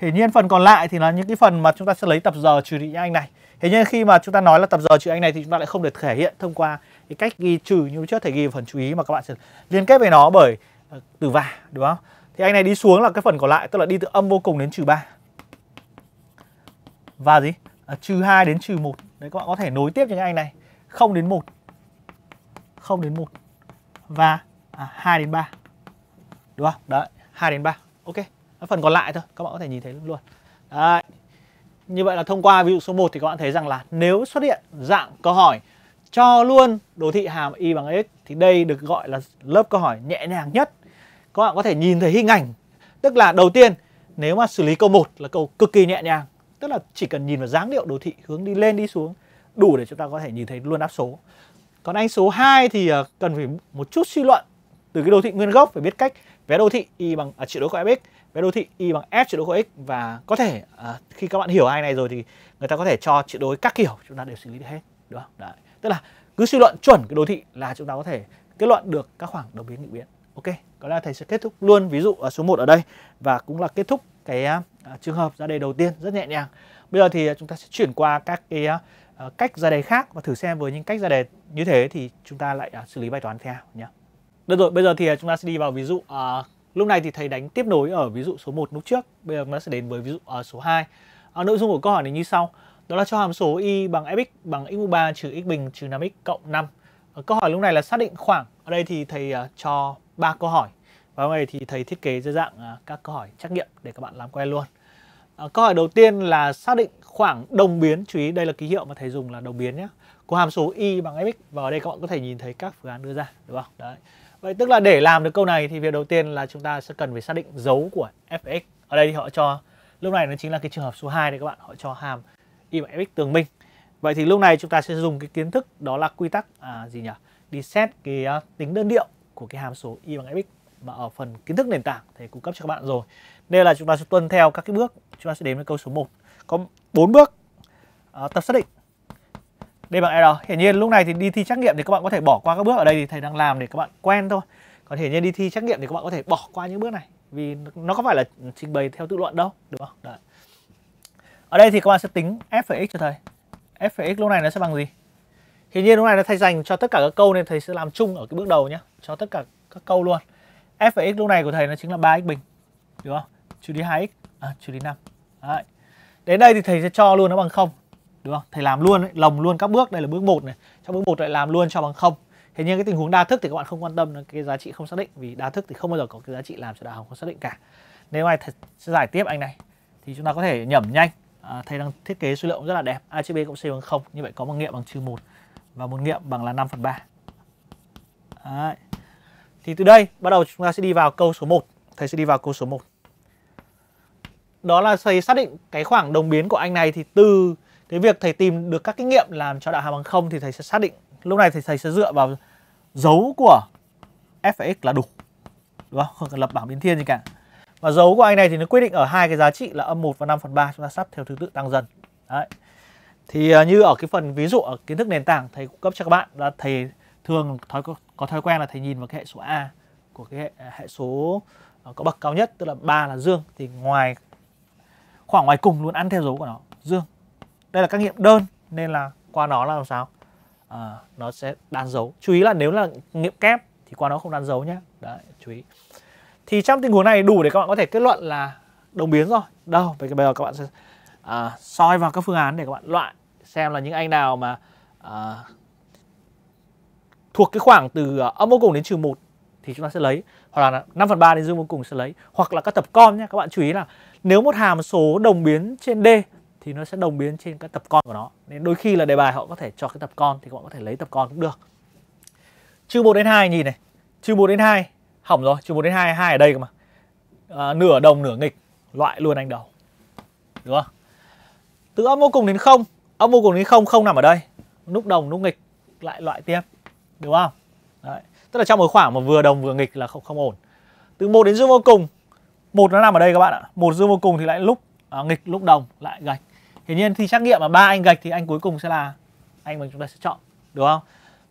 Hiển nhiên phần còn lại thì là những cái phần mà chúng ta sẽ lấy tập giờ trừ những anh này. Hiển nhiên khi mà chúng ta nói là tập giờ trừ anh này thì chúng ta lại không được thể hiện thông qua cái cách ghi trừ như trước thể ghi phần chú ý mà các bạn sẽ liên kết với nó bởi ờ, từ và đúng không? Thì anh này đi xuống là cái phần còn lại tức là đi từ âm vô cùng đến trừ 3. Và gì? À, trừ 2 đến trừ 1. Đấy các bạn có thể nối tiếp những anh này. 0 đến 1. 0 đến 1 và à, 2 đến 3. Đúng không? Đấy, 2 đến 3. Ok. Phần còn lại thôi, các bạn có thể nhìn thấy luôn. Đấy. Như vậy là thông qua ví dụ số 1 thì các bạn thấy rằng là nếu xuất hiện dạng câu hỏi cho luôn đồ thị hàm y bằng x thì đây được gọi là lớp câu hỏi nhẹ nhàng nhất. Các bạn có thể nhìn thấy hình ảnh. Tức là đầu tiên nếu mà xử lý câu 1 là câu cực kỳ nhẹ nhàng, tức là chỉ cần nhìn vào dáng điệu đồ thị hướng đi lên đi xuống đủ để chúng ta có thể nhìn thấy luôn đáp số. Còn anh số 2 thì ờ, cần phải một chút suy luận từ cái đồ thị nguyên gốc phải biết cách vé đồ thị y bằng à, trị đối của fx, vé đồ thị y bằng f trị đối của x và có thể à, khi các bạn hiểu hai này rồi thì người ta có thể cho trị đối các kiểu chúng ta đều xử lý được hết, đúng không? Đấy. Tức là cứ suy luận chuẩn cái đồ thị là chúng ta có thể kết luận được các khoảng đồng biến nghị biến. Ok, có lẽ thầy sẽ kết thúc luôn ví dụ ở số 1 ở đây và cũng là kết thúc cái uh, trường hợp ra đề đầu tiên rất nhẹ nhàng. Bây giờ thì chúng ta sẽ chuyển qua các cái uh, Ờ, cách ra đề khác và thử xem với những cách ra đề như thế thì chúng ta lại à, xử lý bài toán theo nhé. Được rồi, bây giờ thì à, chúng ta sẽ đi vào ví dụ à, lúc này thì thầy đánh tiếp nối ở ví dụ số 1 lúc trước. Bây giờ chúng ta sẽ đến với ví dụ à, số 2. À, nội dung của câu hỏi này như sau. Đó là cho hàm số y bằng fx bằng x mũ 3 trừ x bình trừ 5x cộng 5. À, ờ, câu hỏi lúc này là xác định khoảng. Ở đây thì thầy à, cho ba câu hỏi. Và hôm nay thì thầy thiết kế dưới dạng à, các câu hỏi trắc nghiệm để các bạn làm quen luôn. Ờ, câu hỏi đầu tiên là xác định khoảng đồng biến, chú ý đây là ký hiệu mà thầy dùng là đồng biến nhé. Của hàm số y bằng fx và ở đây các bạn có thể nhìn thấy các phương án đưa ra, đúng không? Đấy. Vậy tức là để làm được câu này thì việc đầu tiên là chúng ta sẽ cần phải xác định dấu của fx. Ở đây thì họ cho lúc này nó chính là cái trường hợp số 2 đấy các bạn, họ cho hàm y bằng fx tường minh. Vậy thì lúc này chúng ta sẽ dùng cái kiến thức đó là quy tắc à, gì nhỉ? Đi xét cái uh, tính đơn điệu của cái hàm số y bằng fx mà ở phần kiến thức nền tảng thầy cung cấp cho các bạn rồi Đây là chúng ta sẽ tuân theo các cái bước chúng ta sẽ đến với câu số 1 có bốn bước à, tập xác định D bằng R hiển nhiên lúc này thì đi thi trắc nghiệm thì các bạn có thể bỏ qua các bước ở đây thì thầy đang làm để các bạn quen thôi còn hiển nhiên đi thi trắc nghiệm thì các bạn có thể bỏ qua những bước này vì nó có phải là trình bày theo tự luận đâu đúng không Đấy. ở đây thì các bạn sẽ tính f x cho thầy f x lúc này nó sẽ bằng gì hiển nhiên lúc này nó thầy dành cho tất cả các câu nên thầy sẽ làm chung ở cái bước đầu nhé cho tất cả các câu luôn f và x lúc này của thầy nó chính là 3x bình đúng không trừ đi 2x à, trừ đi 5 đấy. đến đây thì thầy sẽ cho luôn nó bằng không đúng không thầy làm luôn ấy, lồng luôn các bước đây là bước 1 này trong bước 1 lại làm luôn cho bằng không thế nhưng cái tình huống đa thức thì các bạn không quan tâm cái giá trị không xác định vì đa thức thì không bao giờ có cái giá trị làm cho đại học không xác định cả nếu ai sẽ giải tiếp anh này thì chúng ta có thể nhẩm nhanh à, thầy đang thiết kế số liệu rất là đẹp a chữ b cộng c bằng không như vậy có một nghiệm bằng trừ một và một nghiệm bằng là 5 phần ba Đấy. Thì từ đây bắt đầu chúng ta sẽ đi vào câu số 1. Thầy sẽ đi vào câu số 1. Đó là thầy xác định cái khoảng đồng biến của anh này thì từ cái việc thầy tìm được các kinh nghiệm làm cho đạo hàm bằng không thì thầy sẽ xác định lúc này thì thầy sẽ dựa vào dấu của f(x) là đủ. Đúng không? Không cần lập bảng biến thiên gì cả. Và dấu của anh này thì nó quyết định ở hai cái giá trị là âm 1 và 5 phần 3 chúng ta sắp theo thứ tự tăng dần. Đấy. Thì à, như ở cái phần ví dụ ở kiến thức nền tảng thầy cung cấp cho các bạn là thầy thường thói có, thói quen là thầy nhìn vào cái hệ số a của cái hệ, à, hệ số à, có bậc cao nhất tức là ba là dương thì ngoài khoảng ngoài cùng luôn ăn theo dấu của nó dương đây là các nghiệm đơn nên là qua nó là làm sao à, nó sẽ đan dấu chú ý là nếu là nghiệm kép thì qua nó không đan dấu nhé đấy chú ý thì trong tình huống này đủ để các bạn có thể kết luận là đồng biến rồi đâu vậy bây giờ các bạn sẽ à, soi vào các phương án để các bạn loại xem là những anh nào mà à, thuộc cái khoảng từ ờ, âm vô cùng đến trừ một thì chúng ta sẽ lấy hoặc là 5 phần 3 đến dương vô cùng sẽ lấy hoặc là các tập con nhé các bạn chú ý là nếu một hàm số đồng biến trên D thì nó sẽ đồng biến trên các tập con của nó nên đôi khi là đề bài họ có thể cho cái tập con thì các bạn có thể lấy tập con cũng được trừ 1 đến 2 nhìn này trừ 1 đến 2 hỏng rồi trừ 1 đến 2 2 ở đây cơ mà à, nửa đồng nửa nghịch loại luôn anh đầu đúng không từ âm vô cùng đến không âm vô cùng đến không không nằm ở đây núp đồng núp nghịch lại loại tiếp đúng không Đấy. tức là trong một khoảng mà vừa đồng vừa nghịch là không không ổn từ một đến dương vô cùng một nó nằm ở đây các bạn ạ một dương vô cùng thì lại lúc à, nghịch lúc đồng lại gạch hiển nhiên thì trắc nghiệm mà ba anh gạch thì anh cuối cùng sẽ là anh mà chúng ta sẽ chọn đúng không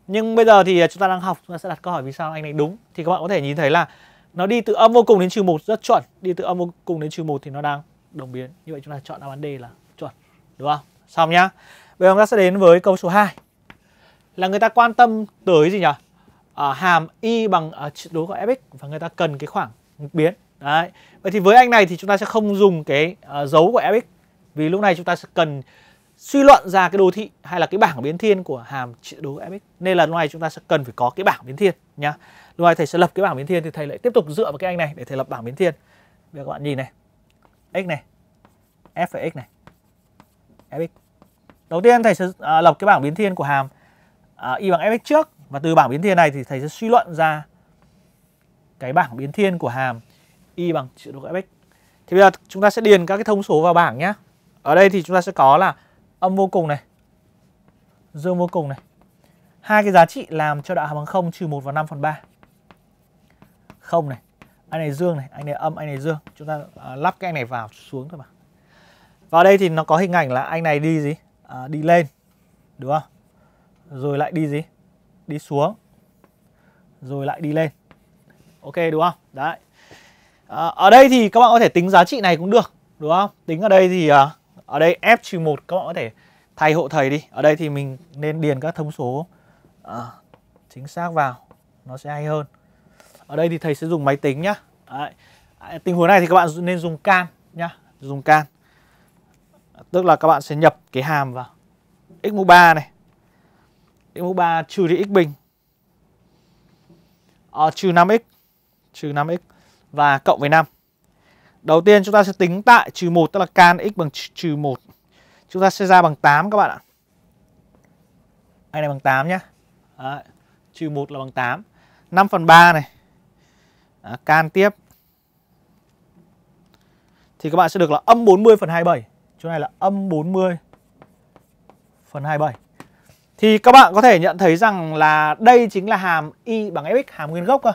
nhưng bây giờ thì à, chúng ta đang học chúng ta sẽ đặt câu hỏi vì sao anh này đúng thì các bạn có thể nhìn thấy là nó đi từ âm vô cùng đến trừ một rất chuẩn đi từ âm vô cùng đến trừ một thì nó đang đồng biến như vậy chúng ta chọn đáp án D là chuẩn đúng không xong nhá bây giờ chúng ta sẽ đến với câu số 2 là người ta quan tâm tới gì nhỉ? À, hàm y bằng à, đối gọi fx và người ta cần cái khoảng biến. Đấy. Vậy thì với anh này thì chúng ta sẽ không dùng cái à, dấu của fx vì lúc này chúng ta sẽ cần suy luận ra cái đồ thị hay là cái bảng biến thiên của hàm trị đố fx nên là lúc này chúng ta sẽ cần phải có cái bảng biến thiên nhá lúc này thầy sẽ lập cái bảng biến thiên thì thầy lại tiếp tục dựa vào cái anh này để thầy lập bảng biến thiên bây giờ các bạn nhìn này x này f(x) này fx đầu tiên thầy sẽ à, lập cái bảng biến thiên của hàm À, y bằng fx trước và từ bảng biến thiên này thì thầy sẽ suy luận ra cái bảng biến thiên của hàm y bằng chịu độ fx. Thì bây giờ chúng ta sẽ điền các cái thông số vào bảng nhé. Ở đây thì chúng ta sẽ có là âm vô cùng này, dương vô cùng này. Hai cái giá trị làm cho đạo hàm bằng 0 trừ 1 và 5 phần 3. 0 này, anh này dương này, anh này âm, anh này dương. Chúng ta uh, lắp cái anh này vào xuống thôi mà. Vào đây thì nó có hình ảnh là anh này đi gì? À, đi lên. Đúng không? rồi lại đi gì đi xuống rồi lại đi lên ok đúng không đấy à, ở đây thì các bạn có thể tính giá trị này cũng được đúng không tính ở đây thì à, ở đây f 1 các bạn có thể thay hộ thầy đi ở đây thì mình nên điền các thông số à, chính xác vào nó sẽ hay hơn ở đây thì thầy sẽ dùng máy tính nhá đấy. À, tình huống này thì các bạn nên dùng can nhá dùng can tức là các bạn sẽ nhập cái hàm vào x mũ 3 này X mũ 3 trừ đi x bình à, Trừ 5x Trừ 5x Và cộng với 5 Đầu tiên chúng ta sẽ tính tại trừ 1 Tức là can x bằng trừ 1 Chúng ta sẽ ra bằng 8 các bạn ạ Anh này bằng 8 nhé Trừ 1 là bằng 8 5 phần 3 này à, Can tiếp Thì các bạn sẽ được là âm 40 phần 27 Chỗ này là âm 40 phần 27 thì các bạn có thể nhận thấy rằng là đây chính là hàm y bằng fx, hàm nguyên gốc cơ.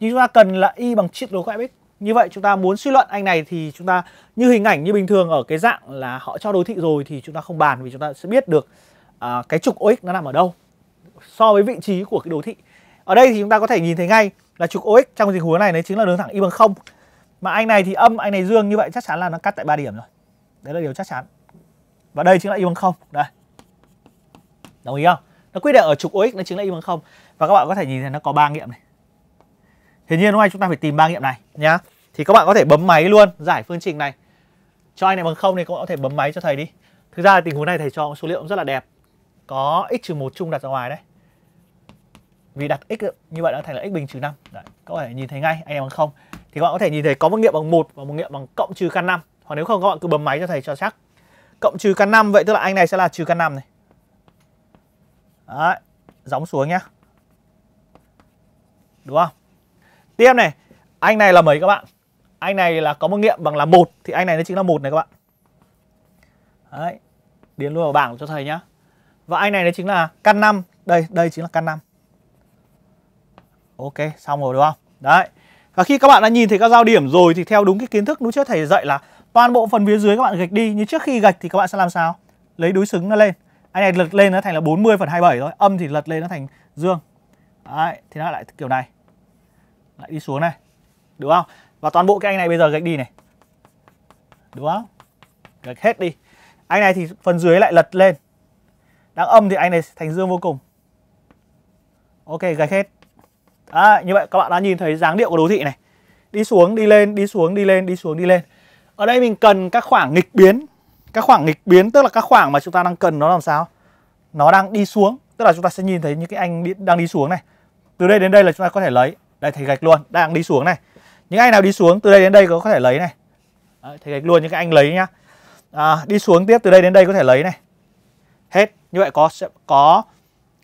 Nhưng chúng ta cần là y bằng triết đối của fx. Như vậy chúng ta muốn suy luận anh này thì chúng ta như hình ảnh như bình thường ở cái dạng là họ cho đối thị rồi thì chúng ta không bàn vì chúng ta sẽ biết được à, cái trục OX nó nằm ở đâu so với vị trí của cái đồ thị. Ở đây thì chúng ta có thể nhìn thấy ngay là trục OX trong tình huống này nó chính là đường thẳng y bằng 0. Mà anh này thì âm, anh này dương như vậy chắc chắn là nó cắt tại 3 điểm rồi. Đấy là điều chắc chắn. Và đây chính là y bằng 0. Đây. Đồng ý không? Nó quy định ở trục OX nó chính là y bằng không. Và các bạn có thể nhìn thấy nó có ba nghiệm này. Hiển nhiên hôm nay chúng ta phải tìm ba nghiệm này nhá. Thì các bạn có thể bấm máy luôn, giải phương trình này. Cho anh này bằng không thì các bạn có thể bấm máy cho thầy đi. Thực ra tình huống này thầy cho số liệu rất là đẹp. Có x trừ 1 chung đặt ra ngoài đấy. Vì đặt x như vậy nó thành là x bình trừ 5. Đấy, các bạn có thể nhìn thấy ngay anh em bằng không. Thì các bạn có thể nhìn thấy có một nghiệm bằng 1 và một nghiệm bằng cộng trừ căn 5. Hoặc nếu không các bạn cứ bấm máy cho thầy cho chắc. Cộng trừ căn 5 vậy tức là anh này sẽ là trừ căn 5 này. Đấy, gióng xuống nhá. Đúng không? Tiếp này, anh này là mấy các bạn? Anh này là có một nghiệm bằng là một thì anh này nó chính là một này các bạn. Đấy, điền luôn vào bảng cho thầy nhá. Và anh này nó chính là căn 5, đây đây chính là căn 5. Ok, xong rồi đúng không? Đấy. Và khi các bạn đã nhìn thấy các giao điểm rồi thì theo đúng cái kiến thức lúc trước thầy dạy là toàn bộ phần phía dưới các bạn gạch đi nhưng trước khi gạch thì các bạn sẽ làm sao? Lấy đối xứng nó lên anh này lật lên nó thành là 40 phần 27 thôi âm thì lật lên nó thành dương đấy thì nó lại kiểu này lại đi xuống này đúng không và toàn bộ cái anh này bây giờ gạch đi này đúng không gạch hết đi anh này thì phần dưới lại lật lên đang âm thì anh này thành dương vô cùng ok gạch hết à, như vậy các bạn đã nhìn thấy dáng điệu của đồ thị này đi xuống đi lên đi xuống đi lên đi xuống đi lên ở đây mình cần các khoảng nghịch biến các khoảng nghịch biến tức là các khoảng mà chúng ta đang cần nó làm sao? Nó đang đi xuống, tức là chúng ta sẽ nhìn thấy những cái anh đi, đang đi xuống này. Từ đây đến đây là chúng ta có thể lấy, đây thầy gạch luôn, đang đi xuống này. Những anh nào đi xuống từ đây đến đây có thể lấy này. Đấy, thầy gạch luôn những cái anh lấy nhá. À, đi xuống tiếp từ đây đến đây có thể lấy này. Hết. Như vậy có sẽ có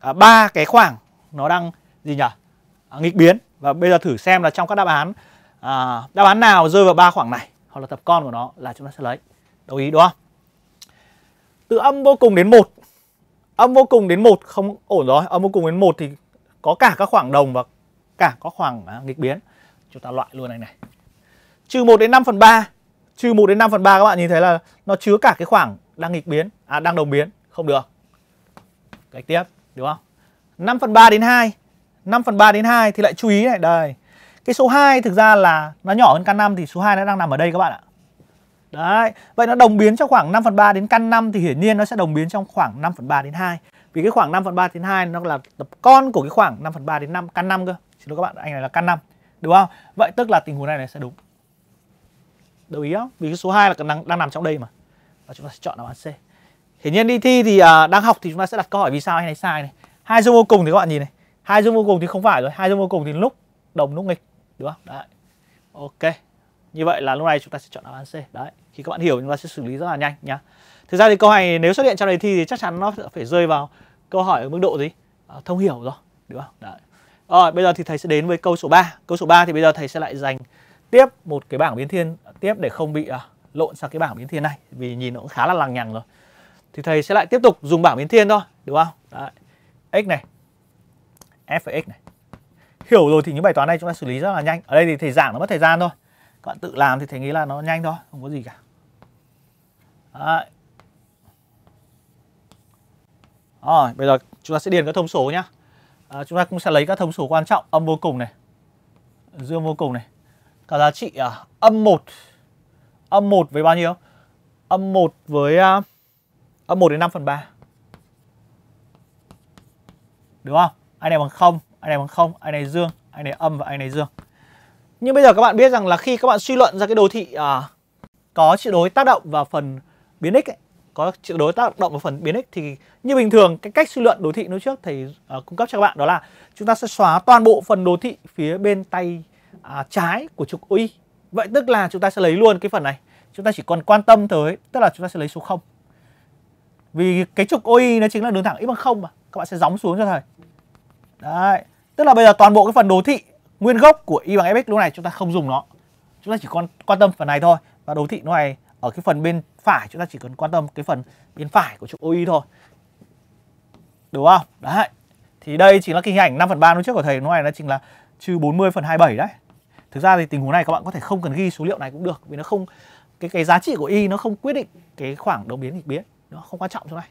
à, ba à, cái khoảng nó đang gì nhỉ? À, nghịch biến và bây giờ thử xem là trong các đáp án à, đáp án nào rơi vào ba khoảng này hoặc là tập con của nó là chúng ta sẽ lấy. Đồng ý đúng không? từ âm vô cùng đến một âm vô cùng đến một không ổn rồi âm vô cùng đến một thì có cả các khoảng đồng và cả có khoảng à, nghịch biến chúng ta loại luôn này này trừ 1 đến 5 phần 3 trừ 1 đến 5 phần 3 các bạn nhìn thấy là nó chứa cả cái khoảng đang nghịch biến à đang đồng biến không được cách tiếp đúng không 5 phần 3 đến 2 5 phần 3 đến 2 thì lại chú ý này đây cái số 2 thực ra là nó nhỏ hơn căn 5 thì số 2 nó đang nằm ở đây các bạn ạ Đấy, vậy nó đồng biến trong khoảng 5 phần 3 đến căn 5 thì hiển nhiên nó sẽ đồng biến trong khoảng 5 phần 3 đến 2. Vì cái khoảng 5 phần 3 đến 2 nó là tập con của cái khoảng 5 phần 3 đến 5, căn 5 cơ. Xin lỗi các bạn, anh này là căn 5. Đúng không? Vậy tức là tình huống này, này sẽ đúng. Đồng ý không? Vì cái số 2 là đang, đang nằm trong đây mà. Và chúng ta sẽ chọn đáp án C. Hiển nhiên đi thi thì à, đang học thì chúng ta sẽ đặt câu hỏi vì sao anh này sai này. Hai dương vô cùng thì các bạn nhìn này. Hai dương vô cùng thì không phải rồi, hai dương vô cùng thì lúc đồng lúc nghịch, đúng không? Đấy. Ok. Như vậy là lúc này chúng ta sẽ chọn đáp án C. Đấy, khi các bạn hiểu chúng ta sẽ xử lý rất là nhanh nhá. Thực ra thì câu này nếu xuất hiện trong đề thi thì chắc chắn nó phải rơi vào câu hỏi ở mức độ gì? À, thông hiểu rồi, đúng không? Đấy. Rồi, bây giờ thì thầy sẽ đến với câu số 3. Câu số 3 thì bây giờ thầy sẽ lại dành tiếp một cái bảng biến thiên tiếp để không bị à, lộn sang cái bảng biến thiên này vì nhìn nó cũng khá là lằng nhằng rồi. Thì thầy sẽ lại tiếp tục dùng bảng biến thiên thôi, đúng không? Đấy. X này f x này. Hiểu rồi thì những bài toán này chúng ta xử lý rất là nhanh. Ở đây thì thầy giảng nó mất thời gian thôi các bạn tự làm thì thấy nghĩ là nó nhanh thôi không có gì cả Đấy. Rồi, bây giờ chúng ta sẽ điền các thông số nhé à, chúng ta cũng sẽ lấy các thông số quan trọng âm vô cùng này dương vô cùng này cả giá trị à, âm 1 âm 1 với bao nhiêu âm 1 với à, âm 1 đến 5 phần 3 đúng không anh này bằng 0 anh này bằng 0 anh này dương anh này âm và anh này dương nhưng bây giờ các bạn biết rằng là khi các bạn suy luận ra cái đồ thị à, có trị đối tác động vào phần biến x ấy, có trị đối tác động vào phần biến x thì như bình thường cái cách suy luận đồ thị lúc trước thầy à, cung cấp cho các bạn đó là chúng ta sẽ xóa toàn bộ phần đồ thị phía bên tay à, trái của trục y. Vậy tức là chúng ta sẽ lấy luôn cái phần này. Chúng ta chỉ còn quan tâm tới tức là chúng ta sẽ lấy số 0. Vì cái trục OI nó chính là đường thẳng y bằng không mà. Các bạn sẽ gióng xuống cho thầy. Đấy. Tức là bây giờ toàn bộ cái phần đồ thị nguyên gốc của y bằng fx lúc này chúng ta không dùng nó chúng ta chỉ quan quan tâm phần này thôi và đồ thị nó này ở cái phần bên phải chúng ta chỉ cần quan tâm cái phần bên phải của trụ OI thôi đúng không đấy thì đây chính là cái hình ảnh 5 phần 3 lúc trước của thầy nó này nó chính là trừ 40 phần 27 đấy thực ra thì tình huống này các bạn có thể không cần ghi số liệu này cũng được vì nó không cái cái giá trị của y nó không quyết định cái khoảng đồng biến nghịch biến nó không quan trọng chỗ này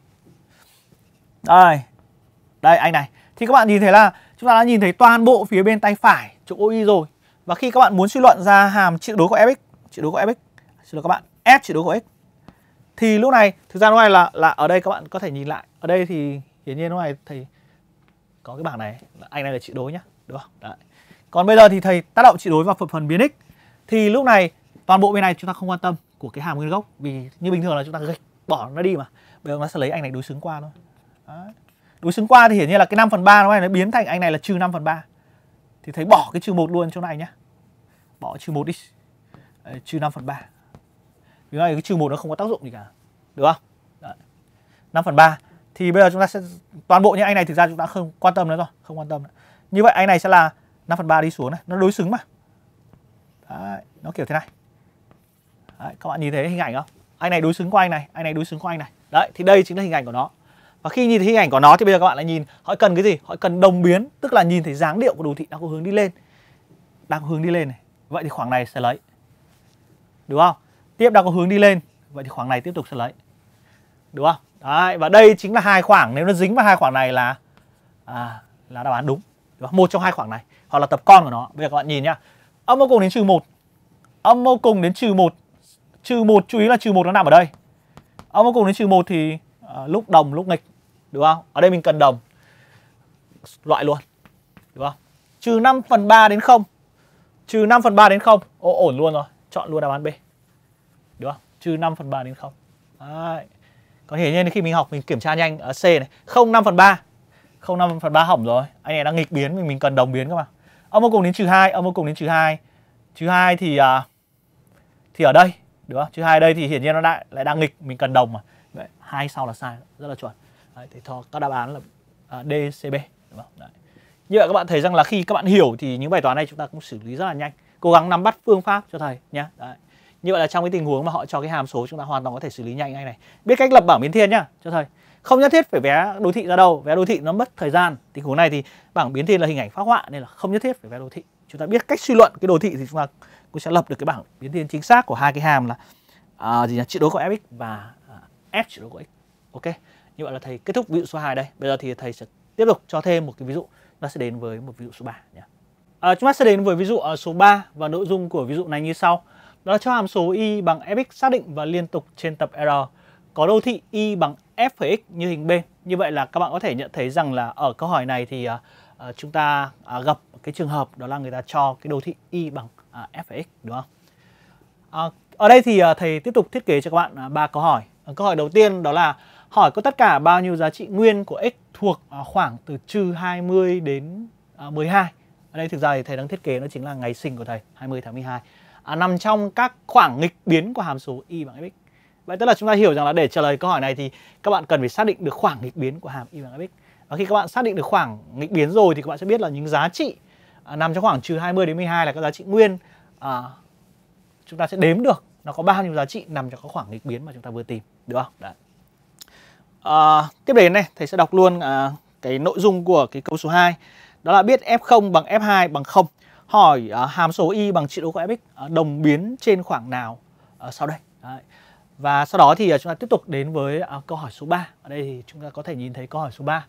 đây đây anh này thì các bạn nhìn thấy là chúng ta đã nhìn thấy toàn bộ phía bên tay phải trục OI rồi. Và khi các bạn muốn suy luận ra hàm trị đối của Fx, trị đối của Fx, xin lỗi các bạn, S trị đối của X thì lúc này thực ra lúc này là là ở đây các bạn có thể nhìn lại. Ở đây thì hiển nhiên lúc này thầy có cái bảng này là anh này là trị đối nhá, đúng không? Đấy. Còn bây giờ thì thầy tác động trị đối vào phần, phần biến x thì lúc này toàn bộ bên này chúng ta không quan tâm của cái hàm nguyên gốc vì như bình thường là chúng ta gạch bỏ nó đi mà. Bây giờ nó sẽ lấy anh này đối xứng qua thôi. Đấy. Đối xứng qua thì hiển nhiên là cái 5 phần 3 nó này nó biến thành anh này là trừ 5 phần 3 thì thầy bỏ cái trừ 1 luôn chỗ này nhá bỏ trừ 1 đi trừ 5 phần 3 vì này cái trừ 1 nó không có tác dụng gì cả được không Đấy. 5 phần 3 thì bây giờ chúng ta sẽ toàn bộ những anh này thực ra chúng ta không quan tâm nữa rồi không quan tâm nữa. như vậy anh này sẽ là 5 phần 3 đi xuống này nó đối xứng mà Đấy, nó kiểu thế này Đấy, các bạn nhìn thấy hình ảnh không anh này đối xứng qua anh này anh này đối xứng qua anh này đấy thì đây chính là hình ảnh của nó và khi nhìn thấy hình ảnh của nó thì bây giờ các bạn lại nhìn họ cần cái gì họ cần đồng biến tức là nhìn thấy dáng điệu của đồ thị đang có hướng đi lên đang có hướng đi lên này vậy thì khoảng này sẽ lấy đúng không tiếp đang có hướng đi lên vậy thì khoảng này tiếp tục sẽ lấy đúng không Đấy, và đây chính là hai khoảng nếu nó dính vào hai khoảng này là à, là đáp án đúng đúng không? một trong hai khoảng này hoặc là tập con của nó bây giờ các bạn nhìn nhá âm vô cùng đến trừ một âm vô cùng đến trừ một trừ một chú ý là trừ một nó nằm ở đây âm vô cùng đến trừ một thì à, lúc đồng lúc nghịch đúng không? Ở đây mình cần đồng. Loại luôn. Đúng không? Trừ 5 phần 3 đến 0. Trừ 5 phần 3 đến 0. Ô, ổn luôn rồi. Chọn luôn đáp án B. Đúng không? Trừ 5 phần 3 đến 0. Đấy. Còn hiển nhiên khi mình học mình kiểm tra nhanh ở C này. 0 5 phần 3. 0 5 phần 3 hỏng rồi. Anh này đang nghịch biến mình mình cần đồng biến cơ mà. Âm vô cùng đến trừ 2. Âm vô cùng đến trừ 2. Trừ 2 thì... À, thì ở đây đúng không? Chứ hai đây thì hiển nhiên nó lại lại đang nghịch mình cần đồng mà. Đấy, hai sau là sai, rất là chuẩn. Đấy, thì cho các đáp án là à, DCB. Đúng không? Đấy. Như vậy các bạn thấy rằng là khi các bạn hiểu thì những bài toán này chúng ta cũng xử lý rất là nhanh. Cố gắng nắm bắt phương pháp cho thầy nhé. Như vậy là trong cái tình huống mà họ cho cái hàm số chúng ta hoàn toàn có thể xử lý nhanh ngay này. Biết cách lập bảng biến thiên nhá cho thầy. Không nhất thiết phải vẽ đồ thị ra đâu, vẽ đồ thị nó mất thời gian. Tình huống này thì bảng biến thiên là hình ảnh phác họa nên là không nhất thiết phải vẽ đồ thị. Chúng ta biết cách suy luận cái đồ thị thì chúng ta cũng sẽ lập được cái bảng biến thiên chính xác của hai cái hàm là à, gì nhỉ? trị đối của fx và à, f trị đối của x. Ok như vậy là thầy kết thúc ví dụ số 2 đây bây giờ thì thầy sẽ tiếp tục cho thêm một cái ví dụ nó sẽ đến với một ví dụ số 3 nhé à, chúng ta sẽ đến với ví dụ ở à, số 3 và nội dung của ví dụ này như sau đó là cho hàm số y bằng fx xác định và liên tục trên tập r có đô thị y bằng f x như hình bên như vậy là các bạn có thể nhận thấy rằng là ở câu hỏi này thì à, à, chúng ta à, gặp cái trường hợp đó là người ta cho cái đô thị y bằng à, f x đúng không à, ở đây thì à, thầy tiếp tục thiết kế cho các bạn à, ba à, câu hỏi à, câu hỏi đầu tiên đó là Hỏi có tất cả bao nhiêu giá trị nguyên của x thuộc à, khoảng từ trừ 20 đến 12. À, Ở đây thực ra thì thầy đang thiết kế nó chính là ngày sinh của thầy 20 tháng 12 à, nằm trong các khoảng nghịch biến của hàm số y bằng fx. Vậy tức là chúng ta hiểu rằng là để trả lời câu hỏi này thì các bạn cần phải xác định được khoảng nghịch biến của hàm y bằng fx. Và khi các bạn xác định được khoảng nghịch biến rồi thì các bạn sẽ biết là những giá trị à, nằm trong khoảng trừ 20 đến 12 là các giá trị nguyên à, chúng ta sẽ đếm được nó có bao nhiêu giá trị nằm trong các khoảng nghịch biến mà chúng ta vừa tìm, được không? Đấy à, tiếp đến này thầy sẽ đọc luôn à, cái nội dung của cái câu số 2 đó là biết f0 bằng f2 bằng 0 hỏi à, hàm số y bằng trị độ của fx à, đồng biến trên khoảng nào à, sau đây Đấy. và sau đó thì à, chúng ta tiếp tục đến với à, câu hỏi số 3 ở đây thì chúng ta có thể nhìn thấy câu hỏi số 3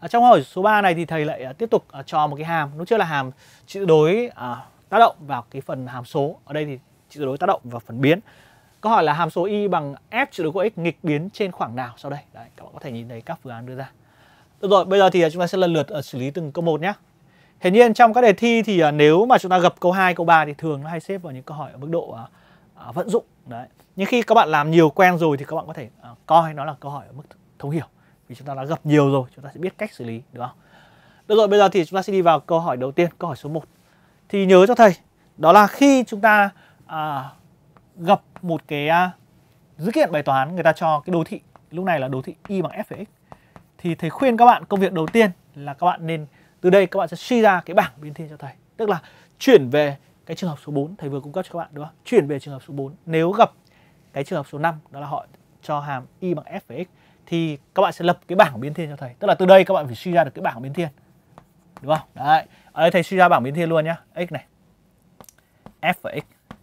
à, trong hỏi số 3 này thì thầy lại à, tiếp tục à, cho một cái hàm lúc trước là hàm trị đối à, tác động vào cái phần hàm số ở đây thì trị tuyệt đối tác động vào phần biến Câu hỏi là hàm số y bằng f trừ của x nghịch biến trên khoảng nào sau đây? Đấy, các bạn có thể nhìn thấy các phương án đưa ra. Được rồi, bây giờ thì chúng ta sẽ lần lượt ờ, xử lý từng câu một nhé. Hiển nhiên trong các đề thi thì ờ, nếu mà chúng ta gặp câu 2, câu 3 thì thường nó hay xếp vào những câu hỏi ở mức độ ờ, vận dụng. Đấy. Nhưng khi các bạn làm nhiều quen rồi thì các bạn có thể coi nó là câu hỏi ở mức thông hiểu. Vì chúng ta đã gặp nhiều rồi, chúng ta sẽ biết cách xử lý, đúng không? Được rồi, bây giờ thì chúng ta sẽ đi vào câu hỏi đầu tiên, câu hỏi số 1. Thì nhớ cho thầy, đó là khi chúng ta à, gặp một cái à, dữ kiện bài toán người ta cho cái đồ thị lúc này là đồ thị y bằng f x thì thầy khuyên các bạn công việc đầu tiên là các bạn nên từ đây các bạn sẽ suy ra cái bảng biến thiên cho thầy tức là chuyển về cái trường hợp số 4 thầy vừa cung cấp cho các bạn đúng không chuyển về trường hợp số 4 nếu gặp cái trường hợp số 5 đó là họ cho hàm y bằng f x thì các bạn sẽ lập cái bảng biến thiên cho thầy tức là từ đây các bạn phải suy ra được cái bảng biến thiên đúng không đấy ở đây thầy suy ra bảng biến thiên luôn nhá x này f x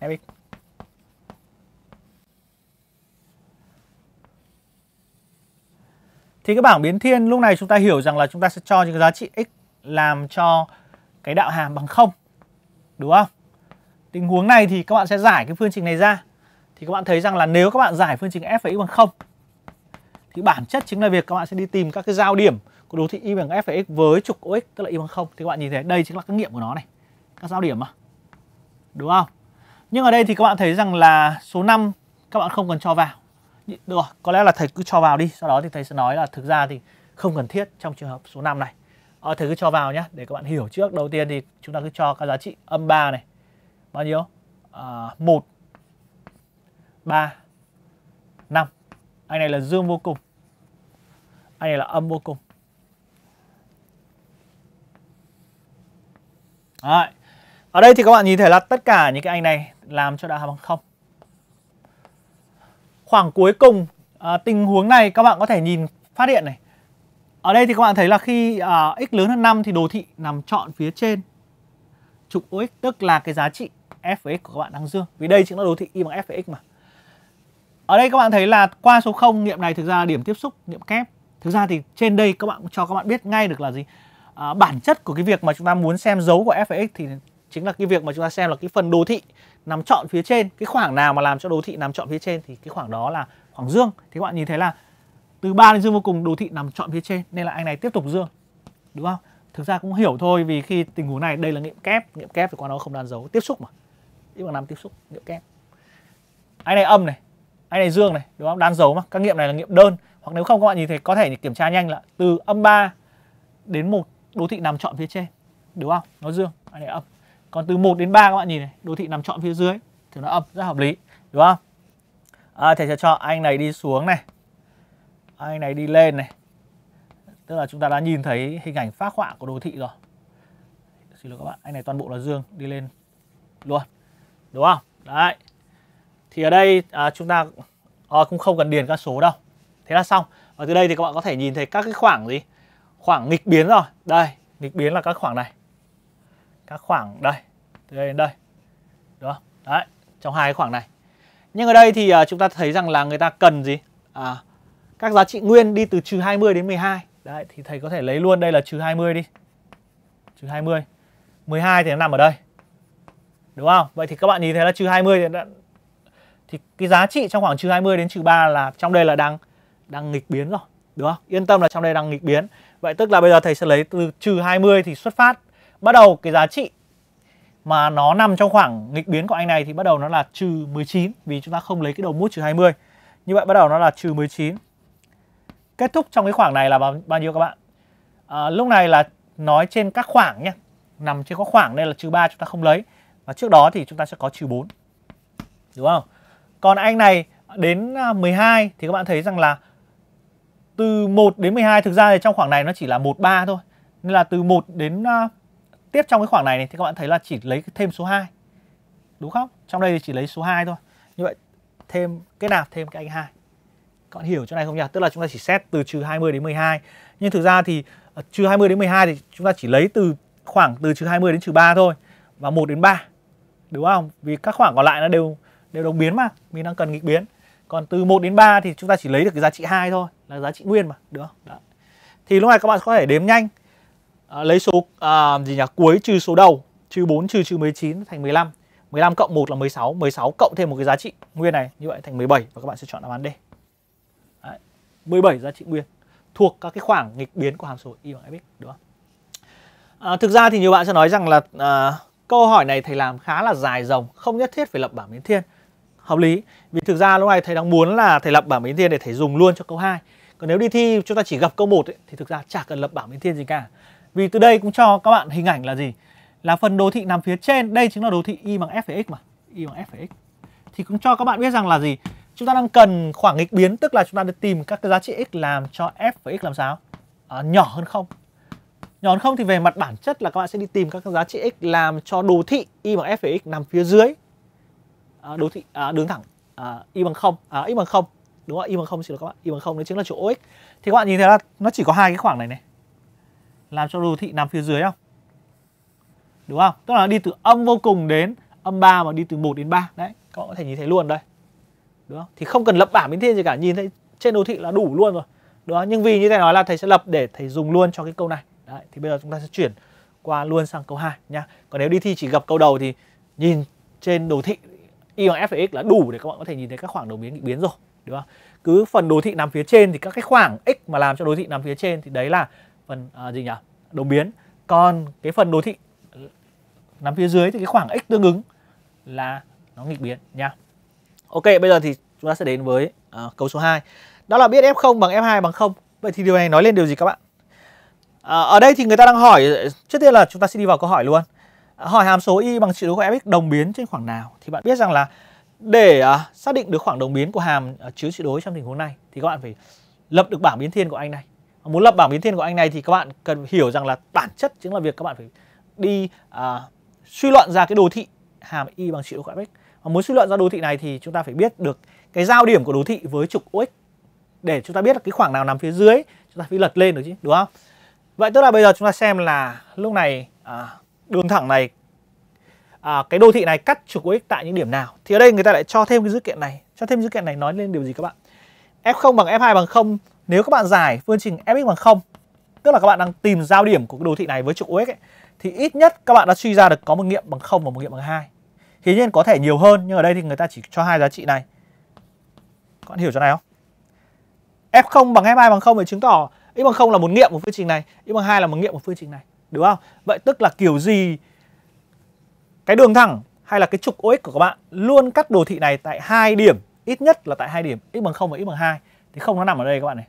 fx thì cái bảng biến thiên lúc này chúng ta hiểu rằng là chúng ta sẽ cho những cái giá trị x làm cho cái đạo hàm bằng không đúng không tình huống này thì các bạn sẽ giải cái phương trình này ra thì các bạn thấy rằng là nếu các bạn giải phương trình f x bằng không thì bản chất chính là việc các bạn sẽ đi tìm các cái giao điểm của đồ thị y bằng f x với trục ox tức là y bằng không thì các bạn nhìn thấy đây chính là các nghiệm của nó này các giao điểm mà đúng không nhưng ở đây thì các bạn thấy rằng là số 5 các bạn không cần cho vào được rồi, có lẽ là thầy cứ cho vào đi, sau đó thì thầy sẽ nói là thực ra thì không cần thiết trong trường hợp số 5 này. Ờ, thầy cứ cho vào nhé, để các bạn hiểu trước. Đầu tiên thì chúng ta cứ cho các giá trị âm 3 này. Bao nhiêu? À, 1, 3, 5. Anh này là dương vô cùng. Anh này là âm vô cùng. Đấy. Ở đây thì các bạn nhìn thấy là tất cả những cái anh này làm cho đại học bằng không khoảng cuối cùng à, tình huống này các bạn có thể nhìn phát hiện này ở đây thì các bạn thấy là khi à, x lớn hơn 5 thì đồ thị nằm trọn phía trên trục OX tức là cái giá trị f x của các bạn đang dương vì đây chính là đồ thị y bằng f x mà ở đây các bạn thấy là qua số 0 nghiệm này thực ra là điểm tiếp xúc nghiệm kép thực ra thì trên đây các bạn cho các bạn biết ngay được là gì à, bản chất của cái việc mà chúng ta muốn xem dấu của f x thì chính là cái việc mà chúng ta xem là cái phần đồ thị nằm chọn phía trên cái khoảng nào mà làm cho đồ thị nằm chọn phía trên thì cái khoảng đó là khoảng dương thì các bạn nhìn thấy là từ 3 đến dương vô cùng đồ thị nằm chọn phía trên nên là anh này tiếp tục dương đúng không thực ra cũng hiểu thôi vì khi tình huống này đây là nghiệm kép nghiệm kép thì qua nó không đan dấu tiếp xúc mà x bằng năm tiếp xúc nghiệm kép anh này âm này anh này dương này đúng không đan dấu mà các nghiệm này là nghiệm đơn hoặc nếu không các bạn nhìn thấy có thể kiểm tra nhanh là từ âm 3 đến một đồ thị nằm chọn phía trên đúng không nó dương anh này âm còn từ 1 đến 3 các bạn nhìn này đồ thị nằm trọn phía dưới thì nó âm rất hợp lý đúng không à, thầy sẽ cho anh này đi xuống này anh này đi lên này tức là chúng ta đã nhìn thấy hình ảnh phát họa của đồ thị rồi xin lỗi các bạn anh này toàn bộ là dương đi lên luôn đúng không đấy thì ở đây à, chúng ta à, cũng không cần điền các số đâu thế là xong và từ đây thì các bạn có thể nhìn thấy các cái khoảng gì khoảng nghịch biến rồi đây nghịch biến là các khoảng này các khoảng đây từ đây đến đây đúng không đấy trong hai cái khoảng này nhưng ở đây thì à, chúng ta thấy rằng là người ta cần gì à, các giá trị nguyên đi từ trừ 20 đến 12 đấy thì thầy có thể lấy luôn đây là trừ 20 đi trừ 20 12 thì nó nằm ở đây đúng không vậy thì các bạn nhìn thấy là trừ 20 thì, đã... thì cái giá trị trong khoảng trừ 20 đến trừ 3 là trong đây là đang đang nghịch biến rồi đúng không yên tâm là trong đây đang nghịch biến vậy tức là bây giờ thầy sẽ lấy từ trừ 20 thì xuất phát bắt đầu cái giá trị mà nó nằm trong khoảng nghịch biến của anh này thì bắt đầu nó là trừ 19 vì chúng ta không lấy cái đầu mút trừ 20 như vậy bắt đầu nó là trừ 19 kết thúc trong cái khoảng này là bao, bao nhiêu các bạn à, lúc này là nói trên các khoảng nhé nằm trên các khoảng đây là trừ 3 chúng ta không lấy và trước đó thì chúng ta sẽ có trừ 4 đúng không còn anh này đến 12 à, thì các bạn thấy rằng là từ 1 đến 12 thực ra thì trong khoảng này nó chỉ là 13 thôi nên là từ 1 đến à, tiếp trong cái khoảng này, này thì các bạn thấy là chỉ lấy thêm số 2 đúng không trong đây thì chỉ lấy số 2 thôi như vậy thêm kết nạp thêm cái anh hai các bạn hiểu chỗ này không nhỉ tức là chúng ta chỉ xét từ trừ 20 đến 12 nhưng thực ra thì ờ, trừ 20 đến 12 thì chúng ta chỉ lấy từ khoảng từ trừ 20 đến trừ 3 thôi và 1 đến 3 đúng không vì các khoảng còn lại nó đều đều đồng biến mà mình đang cần nghịch biến còn từ 1 đến 3 thì chúng ta chỉ lấy được cái giá trị 2 thôi là giá trị nguyên mà được không? Đó. Thì lúc này các bạn có thể đếm nhanh À, lấy số à, gì nhỉ cuối trừ số đầu trừ 4 trừ trừ 19 thành 15 15 cộng 1 là 16 16 cộng thêm một cái giá trị nguyên này như vậy thành 17 và các bạn sẽ chọn đáp án D Đấy, 17 giá trị nguyên thuộc các cái khoảng nghịch biến của hàm số y bằng fx đúng không à, thực ra thì nhiều bạn sẽ nói rằng là à, câu hỏi này thầy làm khá là dài dòng không nhất thiết phải lập bảng biến thiên hợp lý vì thực ra lúc này thầy đang muốn là thầy lập bảng biến thiên để thầy dùng luôn cho câu 2 còn nếu đi thi chúng ta chỉ gặp câu 1 ấy, thì thực ra chả cần lập bảng biến thiên gì cả vì từ đây cũng cho các bạn hình ảnh là gì? Là phần đồ thị nằm phía trên, đây chính là đồ thị y bằng f về x mà, y bằng f về x. Thì cũng cho các bạn biết rằng là gì? Chúng ta đang cần khoảng nghịch biến, tức là chúng ta được tìm các cái giá trị x làm cho f và x làm sao? À, nhỏ hơn không Nhỏ hơn không thì về mặt bản chất là các bạn sẽ đi tìm các cái giá trị x làm cho đồ thị y bằng f về x nằm phía dưới à, đồ thị à, đường thẳng à, y bằng không à, x bằng không đúng không y bằng không xin lỗi các bạn y bằng không đấy chính là chỗ x thì các bạn nhìn thấy là nó chỉ có hai cái khoảng này này làm cho đồ thị nằm phía dưới không? Đúng không? Tức là đi từ âm vô cùng đến âm 3 mà đi từ 1 đến 3. Đấy, các bạn có thể nhìn thấy luôn đây. Đúng không? Thì không cần lập bảng biến thiên gì cả, nhìn thấy trên đồ thị là đủ luôn rồi. Đúng không? Nhưng vì như thầy nói là thầy sẽ lập để thầy dùng luôn cho cái câu này. Đấy, thì bây giờ chúng ta sẽ chuyển qua luôn sang câu 2 nha. Còn nếu đi thi chỉ gặp câu đầu thì nhìn trên đồ thị y bằng f x là đủ để các bạn có thể nhìn thấy các khoảng đồ biến biến rồi, đúng không? Cứ phần đồ thị nằm phía trên thì các cái khoảng x mà làm cho đồ thị nằm phía trên thì đấy là phần à, gì nhỉ đồng biến còn cái phần đồ thị nằm phía dưới thì cái khoảng x tương ứng là nó nghịch biến nha ok bây giờ thì chúng ta sẽ đến với à, câu số 2 đó là biết f0 bằng f2 bằng không vậy thì điều này nói lên điều gì các bạn à, ở đây thì người ta đang hỏi trước tiên là chúng ta sẽ đi vào câu hỏi luôn à, hỏi hàm số y bằng trị số của fx đồng biến trên khoảng nào thì bạn biết rằng là để à, xác định được khoảng đồng biến của hàm à, chứa trị đối trong tình huống này thì các bạn phải lập được bảng biến thiên của anh này muốn lập bảng biến thiên của anh này thì các bạn cần hiểu rằng là bản chất chính là việc các bạn phải đi à, suy luận ra cái đồ thị hàm y bằng chịu của x và muốn suy luận ra đồ thị này thì chúng ta phải biết được cái giao điểm của đồ thị với trục ox để chúng ta biết là cái khoảng nào nằm phía dưới chúng ta phải lật lên được chứ đúng không vậy tức là bây giờ chúng ta xem là lúc này à, đường thẳng này à, cái đồ thị này cắt trục Ox tại những điểm nào thì ở đây người ta lại cho thêm cái dữ kiện này cho thêm dữ kiện này nói lên điều gì các bạn f0 bằng f2 bằng 0 nếu các bạn giải phương trình fx bằng 0 Tức là các bạn đang tìm giao điểm của cái đồ thị này với trục OX ấy, Thì ít nhất các bạn đã suy ra được có một nghiệm bằng 0 và một nghiệm bằng 2 Hiển nhiên có thể nhiều hơn nhưng ở đây thì người ta chỉ cho hai giá trị này Các bạn hiểu chỗ này không? F0 bằng F2 bằng 0 để chứng tỏ x bằng 0 là một nghiệm của phương trình này y bằng 2 là một nghiệm của phương trình này Đúng không? Vậy tức là kiểu gì cái đường thẳng hay là cái trục OX của các bạn luôn cắt đồ thị này tại hai điểm ít nhất là tại hai điểm x bằng 0 và x bằng 2 thì không nó nằm ở đây các bạn này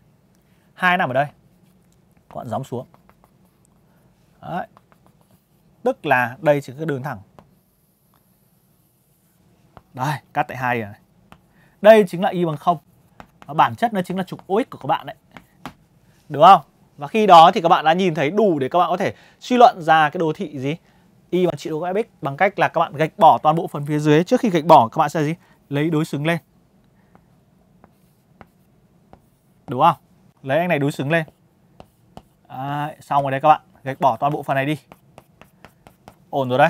hai nằm ở đây các bạn gióng xuống Đấy. tức là đây chỉ có đường thẳng đây cắt tại hai này đây chính là y bằng không và bản chất nó chính là trục ox của các bạn đấy được không và khi đó thì các bạn đã nhìn thấy đủ để các bạn có thể suy luận ra cái đồ thị gì y bằng trị độ fx bằng cách là các bạn gạch bỏ toàn bộ phần phía dưới trước khi gạch bỏ các bạn sẽ gì lấy đối xứng lên đúng không lấy anh này đối xứng lên à, xong rồi đấy các bạn gạch bỏ toàn bộ phần này đi ổn rồi đấy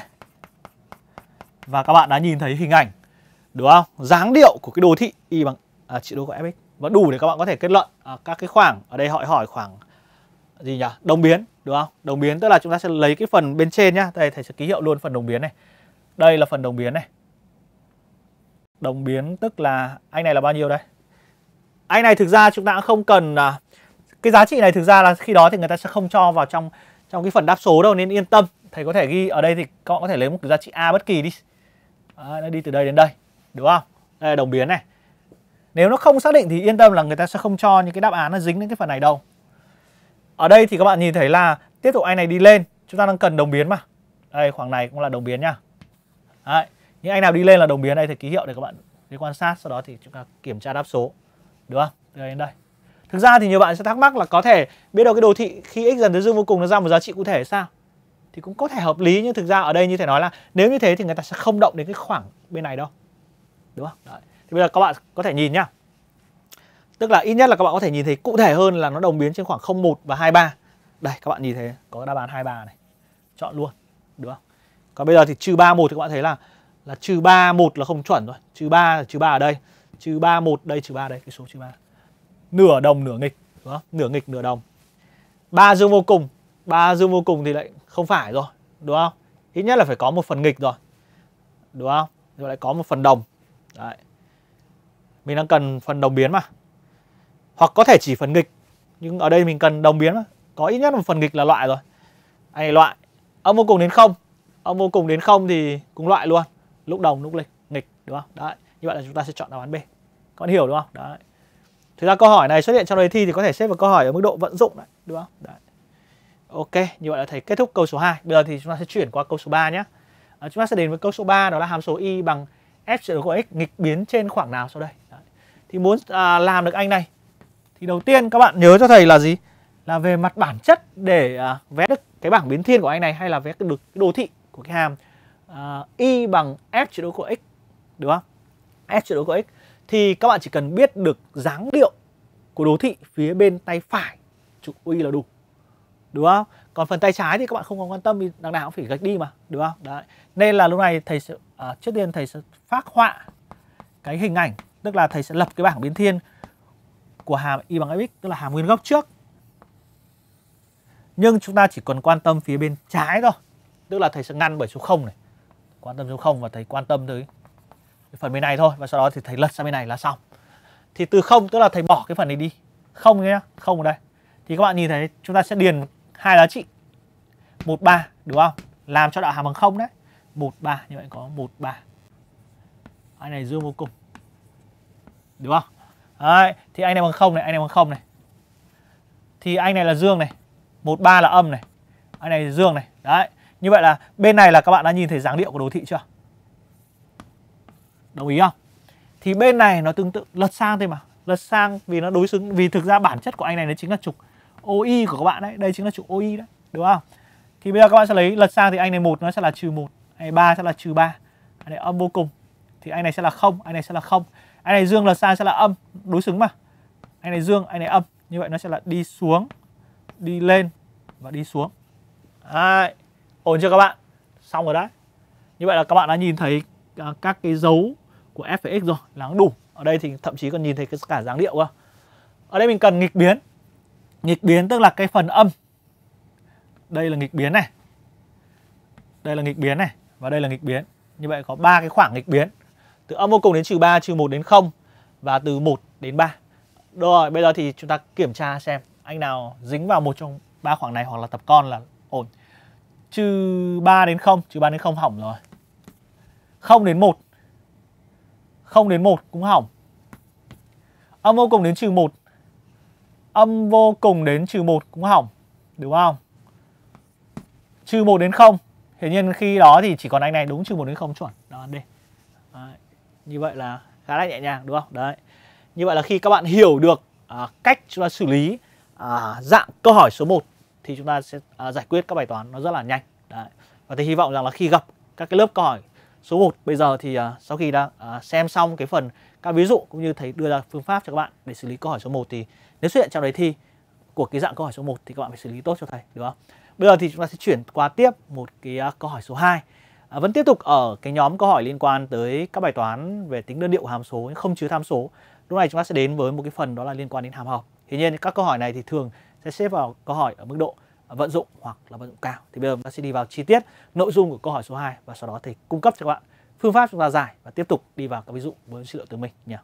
và các bạn đã nhìn thấy hình ảnh đúng không dáng điệu của cái đồ thị y bằng à, trị đô của fx và đủ để các bạn có thể kết luận à, các cái khoảng ở đây họ hỏi khoảng gì nhỉ đồng biến đúng không đồng biến tức là chúng ta sẽ lấy cái phần bên trên nhá đây thầy sẽ ký hiệu luôn phần đồng biến này đây là phần đồng biến này đồng biến tức là anh này là bao nhiêu đây anh này thực ra chúng ta cũng không cần à, cái giá trị này thực ra là khi đó thì người ta sẽ không cho vào trong trong cái phần đáp số đâu nên yên tâm thầy có thể ghi ở đây thì các bạn có thể lấy một cái giá trị a bất kỳ đi à, nó đi từ đây đến đây đúng không đây là đồng biến này nếu nó không xác định thì yên tâm là người ta sẽ không cho những cái đáp án nó dính đến cái phần này đâu ở đây thì các bạn nhìn thấy là tiếp tục anh này đi lên chúng ta đang cần đồng biến mà đây khoảng này cũng là đồng biến nhá những anh nào đi lên là đồng biến đây thì ký hiệu để các bạn để quan sát sau đó thì chúng ta kiểm tra đáp số đúng không từ đến đây thực ra thì nhiều bạn sẽ thắc mắc là có thể biết được cái đồ thị khi x dần tới dương vô cùng nó ra một giá trị cụ thể sao thì cũng có thể hợp lý nhưng thực ra ở đây như thể nói là nếu như thế thì người ta sẽ không động đến cái khoảng bên này đâu đúng không Đấy. thì bây giờ các bạn có thể nhìn nhá tức là ít nhất là các bạn có thể nhìn thấy cụ thể hơn là nó đồng biến trên khoảng 01 và 23 đây các bạn nhìn thấy có đáp án 23 này chọn luôn đúng không còn bây giờ thì trừ 31 thì các bạn thấy là là trừ 31 là không chuẩn rồi trừ 3 trừ 3 ở đây trừ 3 1 đây trừ 3 đây cái số trừ 3 nửa đồng nửa nghịch đúng không? nửa nghịch nửa đồng ba dương vô cùng ba dương vô cùng thì lại không phải rồi đúng không ít nhất là phải có một phần nghịch rồi đúng không rồi lại có một phần đồng Đấy. mình đang cần phần đồng biến mà hoặc có thể chỉ phần nghịch nhưng ở đây mình cần đồng biến mà có ít nhất một phần nghịch là loại rồi anh loại âm vô cùng đến không âm vô cùng đến không thì cũng loại luôn lúc đồng lúc nghịch đúng không đấy như vậy là chúng ta sẽ chọn đáp án B các hiểu đúng không đấy thực ra câu hỏi này xuất hiện trong đề thi thì có thể xếp vào câu hỏi ở mức độ vận dụng đấy đúng không đấy ok như vậy là thầy kết thúc câu số 2 bây giờ thì chúng ta sẽ chuyển qua câu số 3 nhé à, chúng ta sẽ đến với câu số 3 đó là hàm số y bằng f trừ của x nghịch biến trên khoảng nào sau đây đấy. thì muốn à, làm được anh này thì đầu tiên các bạn nhớ cho thầy là gì là về mặt bản chất để à, vẽ được cái bảng biến thiên của anh này hay là vẽ được cái đồ thị của cái hàm à, y bằng f trừ của x đúng không S của x thì các bạn chỉ cần biết được dáng điệu của đồ thị phía bên tay phải trục Y là đủ đúng không còn phần tay trái thì các bạn không có quan tâm thì đằng nào cũng phải gạch đi mà đúng không đấy nên là lúc này thầy sẽ à, trước tiên thầy sẽ phát họa cái hình ảnh tức là thầy sẽ lập cái bảng biến thiên của hàm y bằng x tức là hàm nguyên gốc trước nhưng chúng ta chỉ cần quan tâm phía bên trái thôi tức là thầy sẽ ngăn bởi số 0 này quan tâm số 0 và thầy quan tâm tới cái phần bên này thôi và sau đó thì thầy lật sang bên này là xong thì từ không tức là thầy bỏ cái phần này đi không nhé không ở đây thì các bạn nhìn thấy chúng ta sẽ điền hai giá trị một ba đúng không làm cho đạo hàm bằng không đấy một ba như vậy có một ba anh này dương vô cùng đúng không đấy, thì anh này bằng không này anh này bằng không này thì anh này là dương này một ba là âm này anh này dương này đấy như vậy là bên này là các bạn đã nhìn thấy dáng điệu của đồ thị chưa Đồng ý không? Thì bên này nó tương tự lật sang thôi mà Lật sang vì nó đối xứng Vì thực ra bản chất của anh này nó chính là trục OI của các bạn đấy Đây chính là trục OI đấy Đúng không? Thì bây giờ các bạn sẽ lấy lật sang thì anh này một nó sẽ là trừ một Anh này 3 sẽ là trừ ba Anh này âm vô cùng Thì anh này sẽ là không Anh này sẽ là không Anh này dương lật sang sẽ là âm Đối xứng mà Anh này dương, anh này âm Như vậy nó sẽ là đi xuống Đi lên Và đi xuống Đấy Ổn chưa các bạn? Xong rồi đấy Như vậy là các bạn đã nhìn thấy à, các cái dấu của f x rồi là nó đủ ở đây thì thậm chí còn nhìn thấy cái cả dáng điệu cơ ở đây mình cần nghịch biến nghịch biến tức là cái phần âm đây là nghịch biến này đây là nghịch biến này và đây là nghịch biến như vậy có ba cái khoảng nghịch biến từ âm vô cùng đến trừ ba trừ một đến không và từ 1 đến 3 rồi bây giờ thì chúng ta kiểm tra xem anh nào dính vào một trong ba khoảng này hoặc là tập con là ổn trừ 3 đến 0 trừ 3 đến 0 hỏng rồi 0 đến 1 0 đến 1 cũng hỏng. Âm vô cùng đến trừ 1. Âm vô cùng đến trừ 1 cũng hỏng. Đúng không? Trừ 1 đến 0. Hiển nhiên khi đó thì chỉ còn anh này đúng trừ 1 đến 0 chuẩn. Đó D. Đấy. Như vậy là khá là nhẹ nhàng đúng không? Đấy. Như vậy là khi các bạn hiểu được à, cách chúng ta xử lý à, dạng câu hỏi số 1 thì chúng ta sẽ à, giải quyết các bài toán nó rất là nhanh. Đấy. Và thì hy vọng rằng là khi gặp các cái lớp câu hỏi số 1 bây giờ thì uh, sau khi đã uh, xem xong cái phần các ví dụ cũng như thấy đưa ra phương pháp cho các bạn để xử lý câu hỏi số 1 thì nếu xuất hiện trong đề thi của cái dạng câu hỏi số 1 thì các bạn phải xử lý tốt cho thầy đúng không? Bây giờ thì chúng ta sẽ chuyển qua tiếp một cái uh, câu hỏi số 2 À, vẫn tiếp tục ở cái nhóm câu hỏi liên quan tới các bài toán về tính đơn điệu hàm số không chứa tham số lúc này chúng ta sẽ đến với một cái phần đó là liên quan đến hàm học hiển nhiên các câu hỏi này thì thường sẽ xếp vào câu hỏi ở mức độ vận dụng hoặc là vận dụng cao. Thì bây giờ chúng ta sẽ đi vào chi tiết nội dung của câu hỏi số 2 và sau đó thầy cung cấp cho các bạn phương pháp chúng ta giải và tiếp tục đi vào các ví dụ với số liệu từ mình nhé.